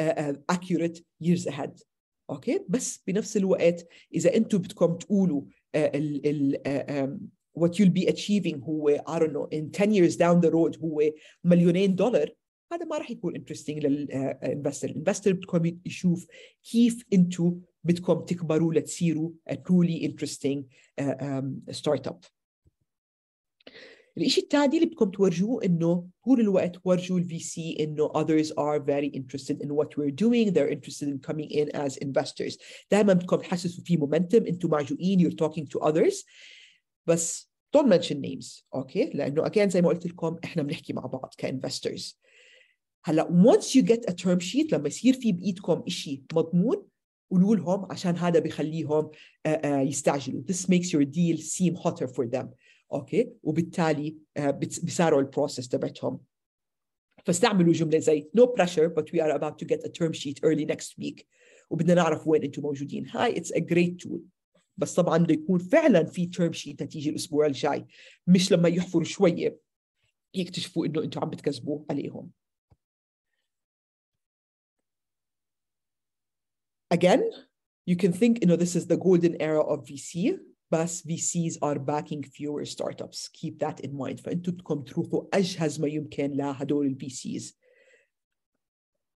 uh, uh, accurate years ahead اوكي okay? بس بنفس الوقت اذا انتم بدكم تقولوا uh, ال, ال, what you'll be achieving who I don't know in 10 years down the road who مليونين دولار هذا ما راح يكون interesting للانفستر الانفستر بتكون يشوف كيف انتم بدكم تكبروا لتصيروا a truly interesting uh, um, startup الشيء الثاني اللي بدكم تورجوه انه طول الوقت ورجوا الفي سي انه others are very interested in what we're doing they're interested in coming in as investors دائما بدكم تحسسوا في momentum انتم معجوقين you're talking to others بس don't mention names okay? لانه again زي ما قلت لكم احنا بنحكي مع بعض كانفسترز هلا once you get a term sheet لما يصير في بايدكم شيء مضمون قولوا لهم عشان هذا بخليهم يستعجلوا this makes your deal seem hotter for them اوكي وبالتالي بيسارعوا البروسيس تبعتهم فاستعملوا جمله زي no pressure but we are about to get a term sheet early next week وبدنا نعرف وين انتم موجودين هاي it's a great tool بس طبعا بده يكون فعلا في تيرم شيت تيجي الاسبوع الجاي مش لما يحفروا شويه يكتشفوا انه انتم عم بتكذبوا عليهم again you can think you know this is the golden era of VC but VCs are backing fewer startups keep that in mind فانتم بدكم تروحوا اجهز ما يمكن لهدول VCs.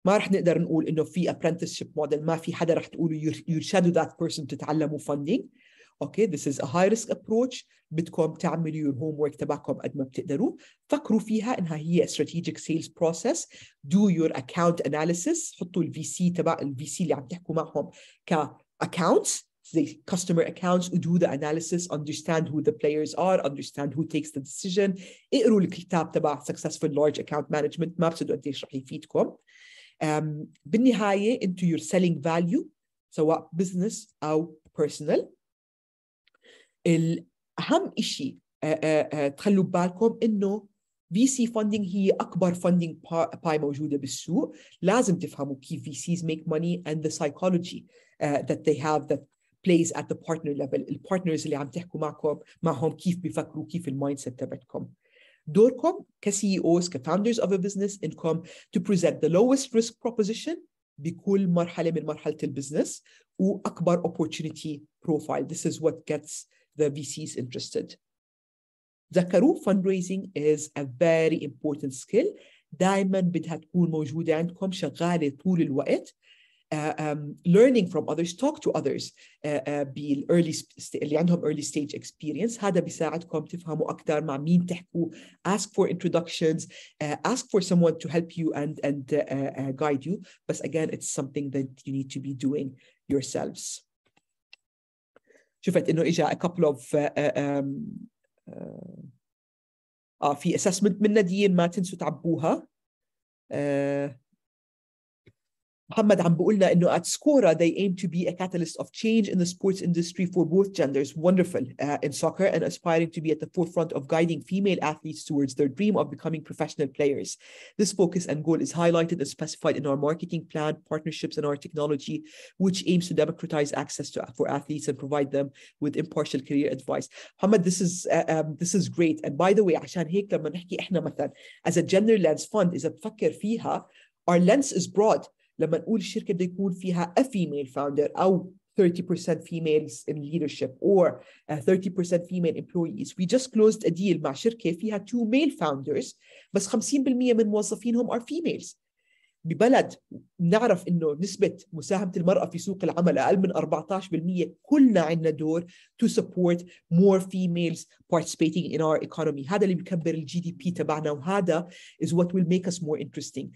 ما رح نقدر نقول انه في apprenticeship model ما في حدا رح تقول يرشدوا ذات بيرسون تتعلموا funding اوكي ذس از ا هاي ريسك ابروتش بدكم تعملوا يور هوم ورك تبعكم قد ما بتقدروا فكروا فيها انها هي استراتيجيك سيلز بروسيس دو يور اكاونت اناليسيس حطوا الفي سي تبع الفي سي اللي عم تحكوا معهم ك كاكونتس the customer accounts do the analysis understand who the players are understand who takes the decision اقروا الكتاب تبع successful large account management ما بصدقوا قديش رح يفيدكم Um, بالنهاية into your selling value سواء business أو personal الأهم إشي تخلوا ببالكم إنه VC funding he akbar funding pie موجودة بالسوق لازم تفهموا كيف VCs make money and the psychology that they have that plays at the partner level. The partners اللي عم تحكوا معكم معهم كيف بيفكروا كيف المايند سيت تبعتكم. CEOs كCEOs, كfounders of a business income to present the lowest risk proposition بكل مرحلة من مرحلة البزنس وأكبر opportunity profile. This is what gets the VCs interested. تذكروا fundraising is a very important skill دائما بدها تكون موجودة عندكم شغالة طول الوقت uh, um, learning from others talk to others بالearly uh, uh, اللي عندهم early stage experience هذا بيساعدكم تفهموا اكثر مع مين تحكوا ask for introductions ask for someone to help you and and guide you but again it's something that you need to be doing yourselves شفت انه اجى a couple of um, اه في اسسمنت من ناديين ما تنسوا تعبوها Muhammad عم in no at Scora they aim to be a catalyst of change in the sports industry for both genders. Wonderful uh, in soccer and aspiring to be at the forefront of guiding female athletes towards their dream of becoming professional players. This focus and goal is highlighted and specified in our marketing plan, partnerships, and our technology, which aims to democratize access to for athletes and provide them with impartial career advice. Muhammad, this is uh, um, this is great. And by the way, as a gender lens fund is a fakir fiha, our lens is broad. لما نقول الشركه بده يكون فيها a female founder او 30% females in leadership or uh, 30% female employees. We just closed a deal مع شركة فيها two male founders بس 50% من موظفينهم are females. ببلد نعرف انه نسبه مساهمه المراه في سوق العمل اقل من 14% كلنا عندنا دور to support more females participating in our economy هذا اللي بيكبر الجي دي بي تبعنا وهذا is what will make us more interesting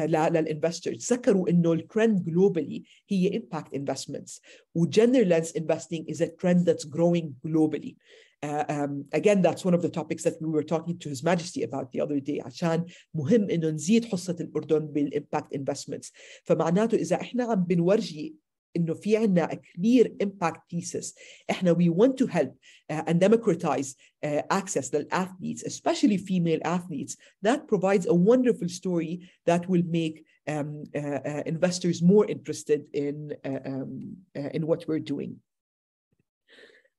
للانفسترز تذكروا انه الترند globally هي impact investments و gender lens investing is a trend that's growing globally Uh, um, again, that's one of the topics that we were talking to His Majesty about the other day عشان مهم إنه نزيد حصة الأردن بالإمباكت investments فمعناته إذا إحنا عم بنورجي انه في a clear impact thesis احنا we want to help uh, and democratize uh, access athletes, especially female athletes that provides a wonderful story that will make um, uh, uh investors more interested in uh, um, in what we're doing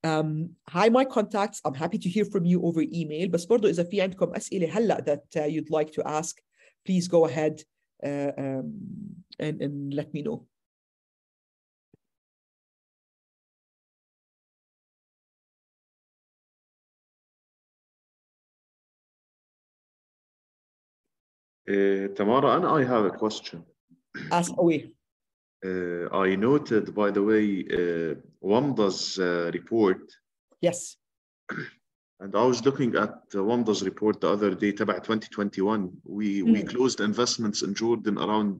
um, hi, my contacts. I'm happy to hear from you over email. But برضو إذا في عندكم أسئلة هلا that uh, you'd like to ask, please go ahead uh, um, and, and let me know. Uh, Tamara, and I have a question. Ask away. Uh, I noted, by the way, uh, WAMDA's uh, report. Yes. And I was looking at uh, WAMDA's report the other day, about 2021. We, mm. we closed investments in Jordan around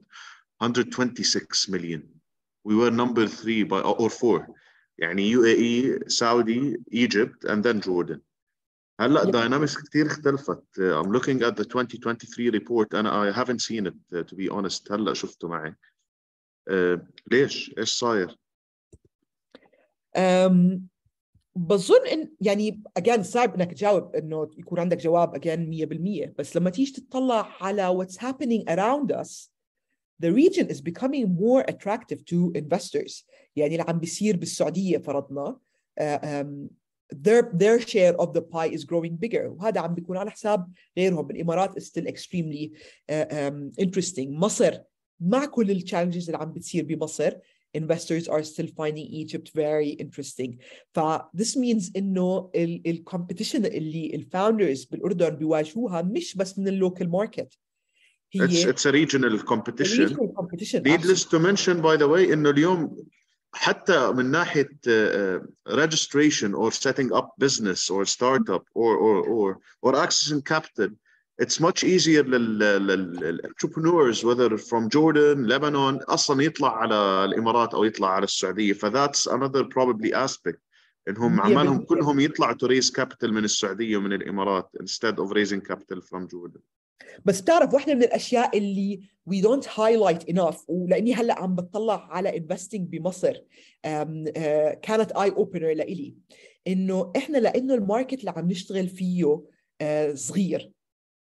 126 million. We were number three by, or four. يعني UAE, Saudi, Egypt, and then Jordan. هلا كثير اختلفت I'm looking at the 2023 report and I haven't seen it to be honest هلا شفته معي ليش؟ ايش صاير؟ بظن ان يعني اجان صعب انك تجاوب انه يكون عندك جواب اجان 100% بس لما تيجي تطلع على what's happening around us the region is becoming more attractive to investors يعني اللي عم بيصير بالسعوديه فرضنا their their share of the pie is growing bigger وهذا عم بيكون على حساب غيرهم الامارات is still extremely uh, um, interesting مصر مع كل التشالنجز اللي عم بتصير بمصر investors are still finding Egypt very interesting. ف this means انه ال competition اللي ال founders بالاردن بيواجهوها مش بس من اللوكال ماركت. It's, it's a regional competition. A regional competition. Needless absolutely. to mention by the way انه اليوم حتى من ناحيه uh, registration or setting up business or startup or or or or accessing capital it's much easier للانتربرنورز whether from Jordan, Lebanon اصلا يطلع على الامارات او يطلع على السعوديه فذاتس another probably aspect انهم عمالهم كلهم يطلعوا to raise capital من السعوديه ومن الامارات instead of raising capital from Jordan بس بتعرف واحدة من الأشياء اللي we don't highlight enough ولأني هلأ عم بتطلع على investing بمصر آه، كانت اي اوبنر لإلي إنه إحنا لأنه الماركت اللي عم نشتغل فيه آه، صغير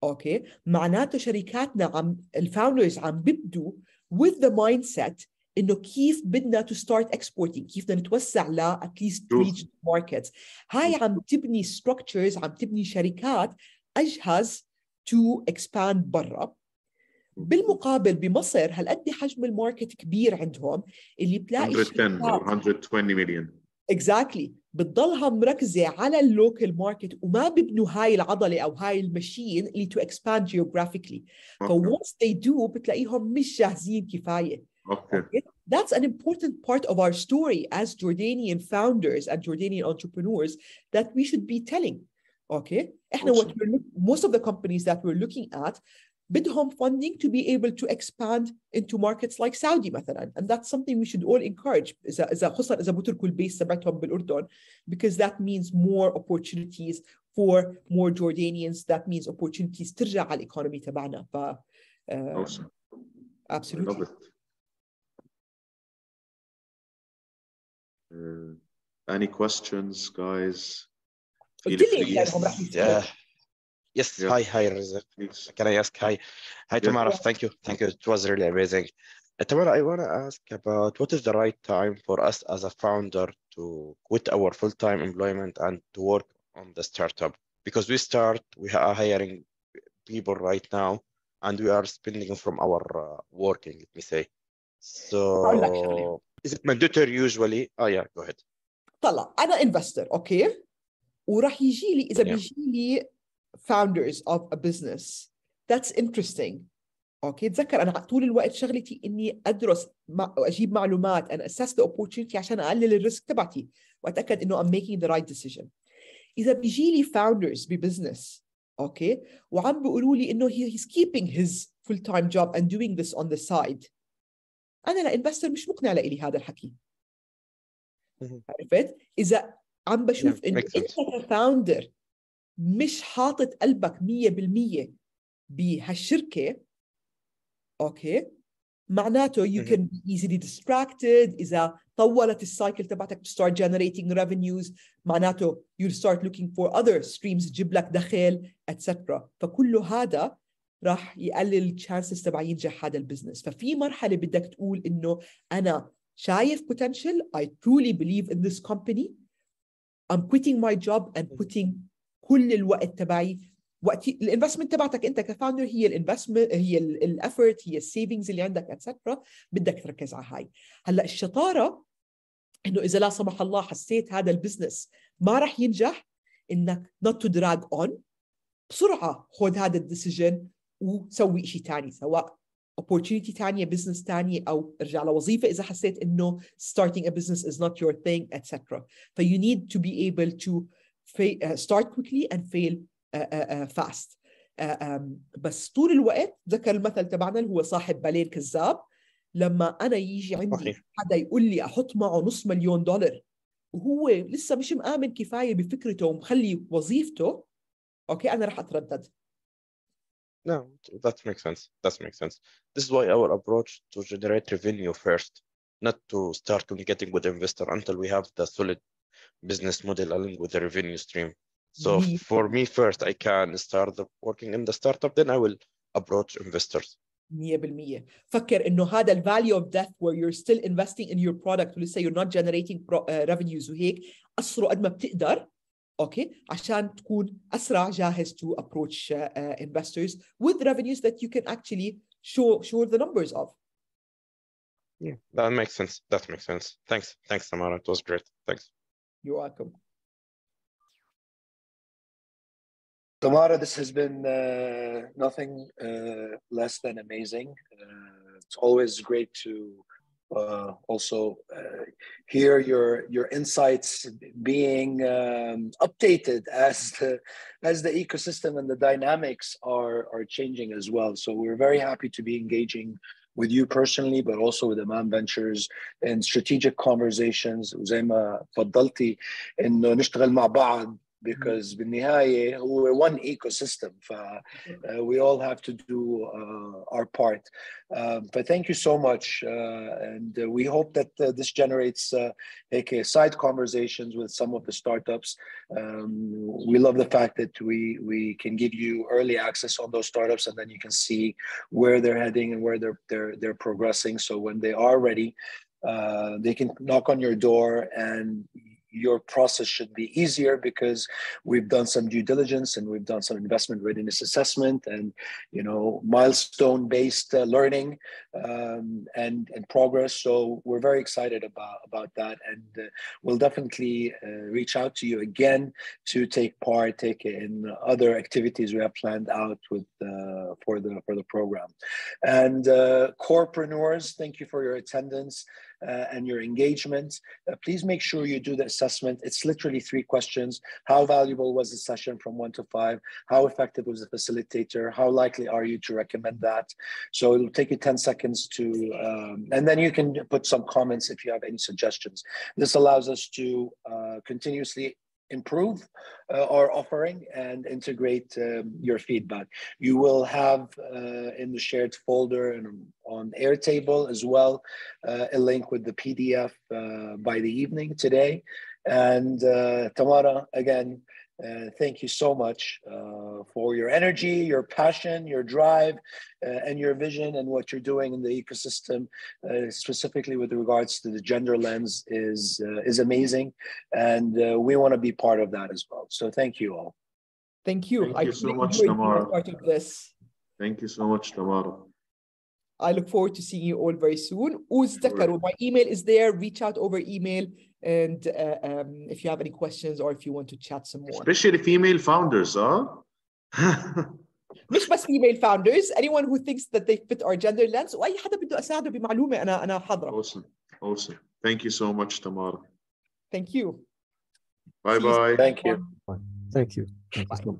اوكي معناته شركاتنا عم الفاوندرز عم بيبدوا with the mindset انه كيف بدنا to start exporting كيف بدنا نتوسع ل at least reach markets هاي عم تبني structures عم تبني شركات اجهز to expand برا بالمقابل بمصر هالقد حجم الماركت كبير عندهم اللي بتلاقي 110 120 مليون Exactly. بتضلها مركزة على اللوكال ماركت وما ببنوا هاي العضلة أو هاي المشين اللي تو expand geographically. Okay. once they do بتلاقيهم مش جاهزين كفاية. Okay. okay. That's an important part of our story as Jordanian founders and Jordanian entrepreneurs that we should be telling. Okay. احنا most of the companies that we're looking at بدهم funding to be able to expand into markets like Saudi مثلا and that's something we should all encourage إذا إذا خصوصا إذا بتركوا البيس تبعتهم بالأردن because that means more opportunities for more Jordanians that means opportunities ترجع على الإيكونومي تبعنا ف uh, awesome. absolutely love it. Uh, any questions guys قلت لي yeah. Yes. Hi, hi, Reza. Yes. Can I ask? Hi, hi, Tamara. Thank you. Thank you. It was really amazing. Uh, Tamara, I want to ask about what is the right time for us as a founder to quit our full time employment and to work on the startup? Because we start, we are hiring people right now and we are spending from our uh, working, let me say. So, is it mandatory usually? Oh, yeah, go ahead. طلع انا انفستر اوكي وراح يجي لي اذا yeah. بيجي لي founders of a business that's interesting اوكي اتذكر انا طول الوقت شغلتي اني ادرس واجيب معلومات and assess the opportunity عشان اقلل الريسك تبعتي واتاكد انه I'm making the right decision اذا بيجي لي founders ببزنس اوكي وعم بيقولوا لي انه he, he's keeping his full time job and doing this on the side انا لانفستر مش مقنع لإلي هذا الحكي عرفت اذا عم بشوف yeah, انه انت كفاوندر مش حاطط قلبك 100% بهالشركه اوكي معناته you can be easily distracted إذا طولت السايكل تبعتك to start generating revenues معناته you'll start looking for other streams تجيب لك دخل etc فكل هذا راح يقلل الشانسز تبع ينجح هذا البزنس ففي مرحلة بدك تقول إنه أنا شايف potential I truly believe in this company I'm quitting my job and putting كل الوقت تبعي وقت الانفستمنت تبعتك انت كفاوندر هي الانفستمنت هي الافورت هي السيفنجز اللي عندك اتسترا بدك تركز على هاي هلا الشطاره انه اذا لا سمح الله حسيت هذا البزنس ما راح ينجح انك نوت تو دراج اون بسرعه خذ هذا الديسيجن وسوي شيء ثاني سواء opportunity ثانيه بزنس ثاني او ارجع لوظيفه اذا حسيت انه starting a business is not your thing etc. ف you need to be able to fail, start quickly and fail fast بس طول الوقت ذكر المثل تبعنا اللي هو صاحب بالين كذاب لما انا يجي عندي صحيح. حدا يقول لي احط معه نص مليون دولار وهو لسه مش مآمن كفايه بفكرته ومخلي وظيفته اوكي انا راح اتردد No, that makes sense. That makes sense. This is why our approach to generate revenue first, not to start communicating with investor until we have the solid business model along with the revenue stream. So mm for me first, I can start working in the startup, then I will approach investors. 100% فكر انه هذا الفاليو اوف ديث where you're still investing in your product Let's say you're not generating pro, uh, revenues وهيك قصره قد ما بتقدر اوكي عشان تكون اسرع جاهز to approach uh, uh, investors with revenues that you can actually show show the numbers of yeah that makes sense that makes sense thanks thanks Samara it was great thanks you're welcome. Tamara, this has been uh, nothing uh, less than amazing. Uh, it's always great to uh, also uh, hear your your insights being um, updated as the as the ecosystem and the dynamics are are changing as well. So we're very happy to be engaging with you personally, but also with Imam Ventures and strategic conversations Uzema ما فضلتي انه نشتغل مع بعض because mm-hmm. we هو one ecosystem ف uh, we all have to do uh, our part um, but thank you so much uh, and uh, we hope that uh, this generates uh, side conversations with some of the startups um, we love the fact that we we can give you early access on those startups and then you can see where they're heading and where they're they're, they're progressing so when they are ready uh, they can knock on your door and your process should be easier because we've done some due diligence and we've done some investment readiness assessment and you know milestone based uh, learning um, and and progress so we're very excited about about that and uh, we'll definitely uh, reach out to you again to take part take in other activities we have planned out with uh, for the for the program and uh, corepreneurs thank you for your attendance uh, and your engagement. Uh, please make sure you do the assessment. It's literally three questions. How valuable was the session from one to five? How effective was the facilitator? How likely are you to recommend that? So it'll take you 10 seconds to, um, and then you can put some comments if you have any suggestions. This allows us to uh, continuously improve uh, our offering and integrate um, your feedback. You will have uh, in the shared folder and on Airtable as well uh, a link with the PDF uh, by the evening today. And uh, Tamara, again, and thank you so much uh, for your energy, your passion, your drive, uh, and your vision, and what you're doing in the ecosystem, uh, specifically with regards to the gender lens, is uh, is amazing, and uh, we want to be part of that as well. So thank you all. Thank you. Thank I you so much, Tamara. Part of this. Thank you so much, Tamara. I look forward to seeing you all very soon. Sure. My email is there. Reach out over email. And uh, um, if you have any questions or if you want to chat some more. Especially female founders, huh? مش بس female founders anyone who thinks that they fit our gender lens واي حدا بده اساعده بمعلومه انا انا حاضره awesome awesome thank you so much Tamara thank you bye bye thank you thank you, thank you.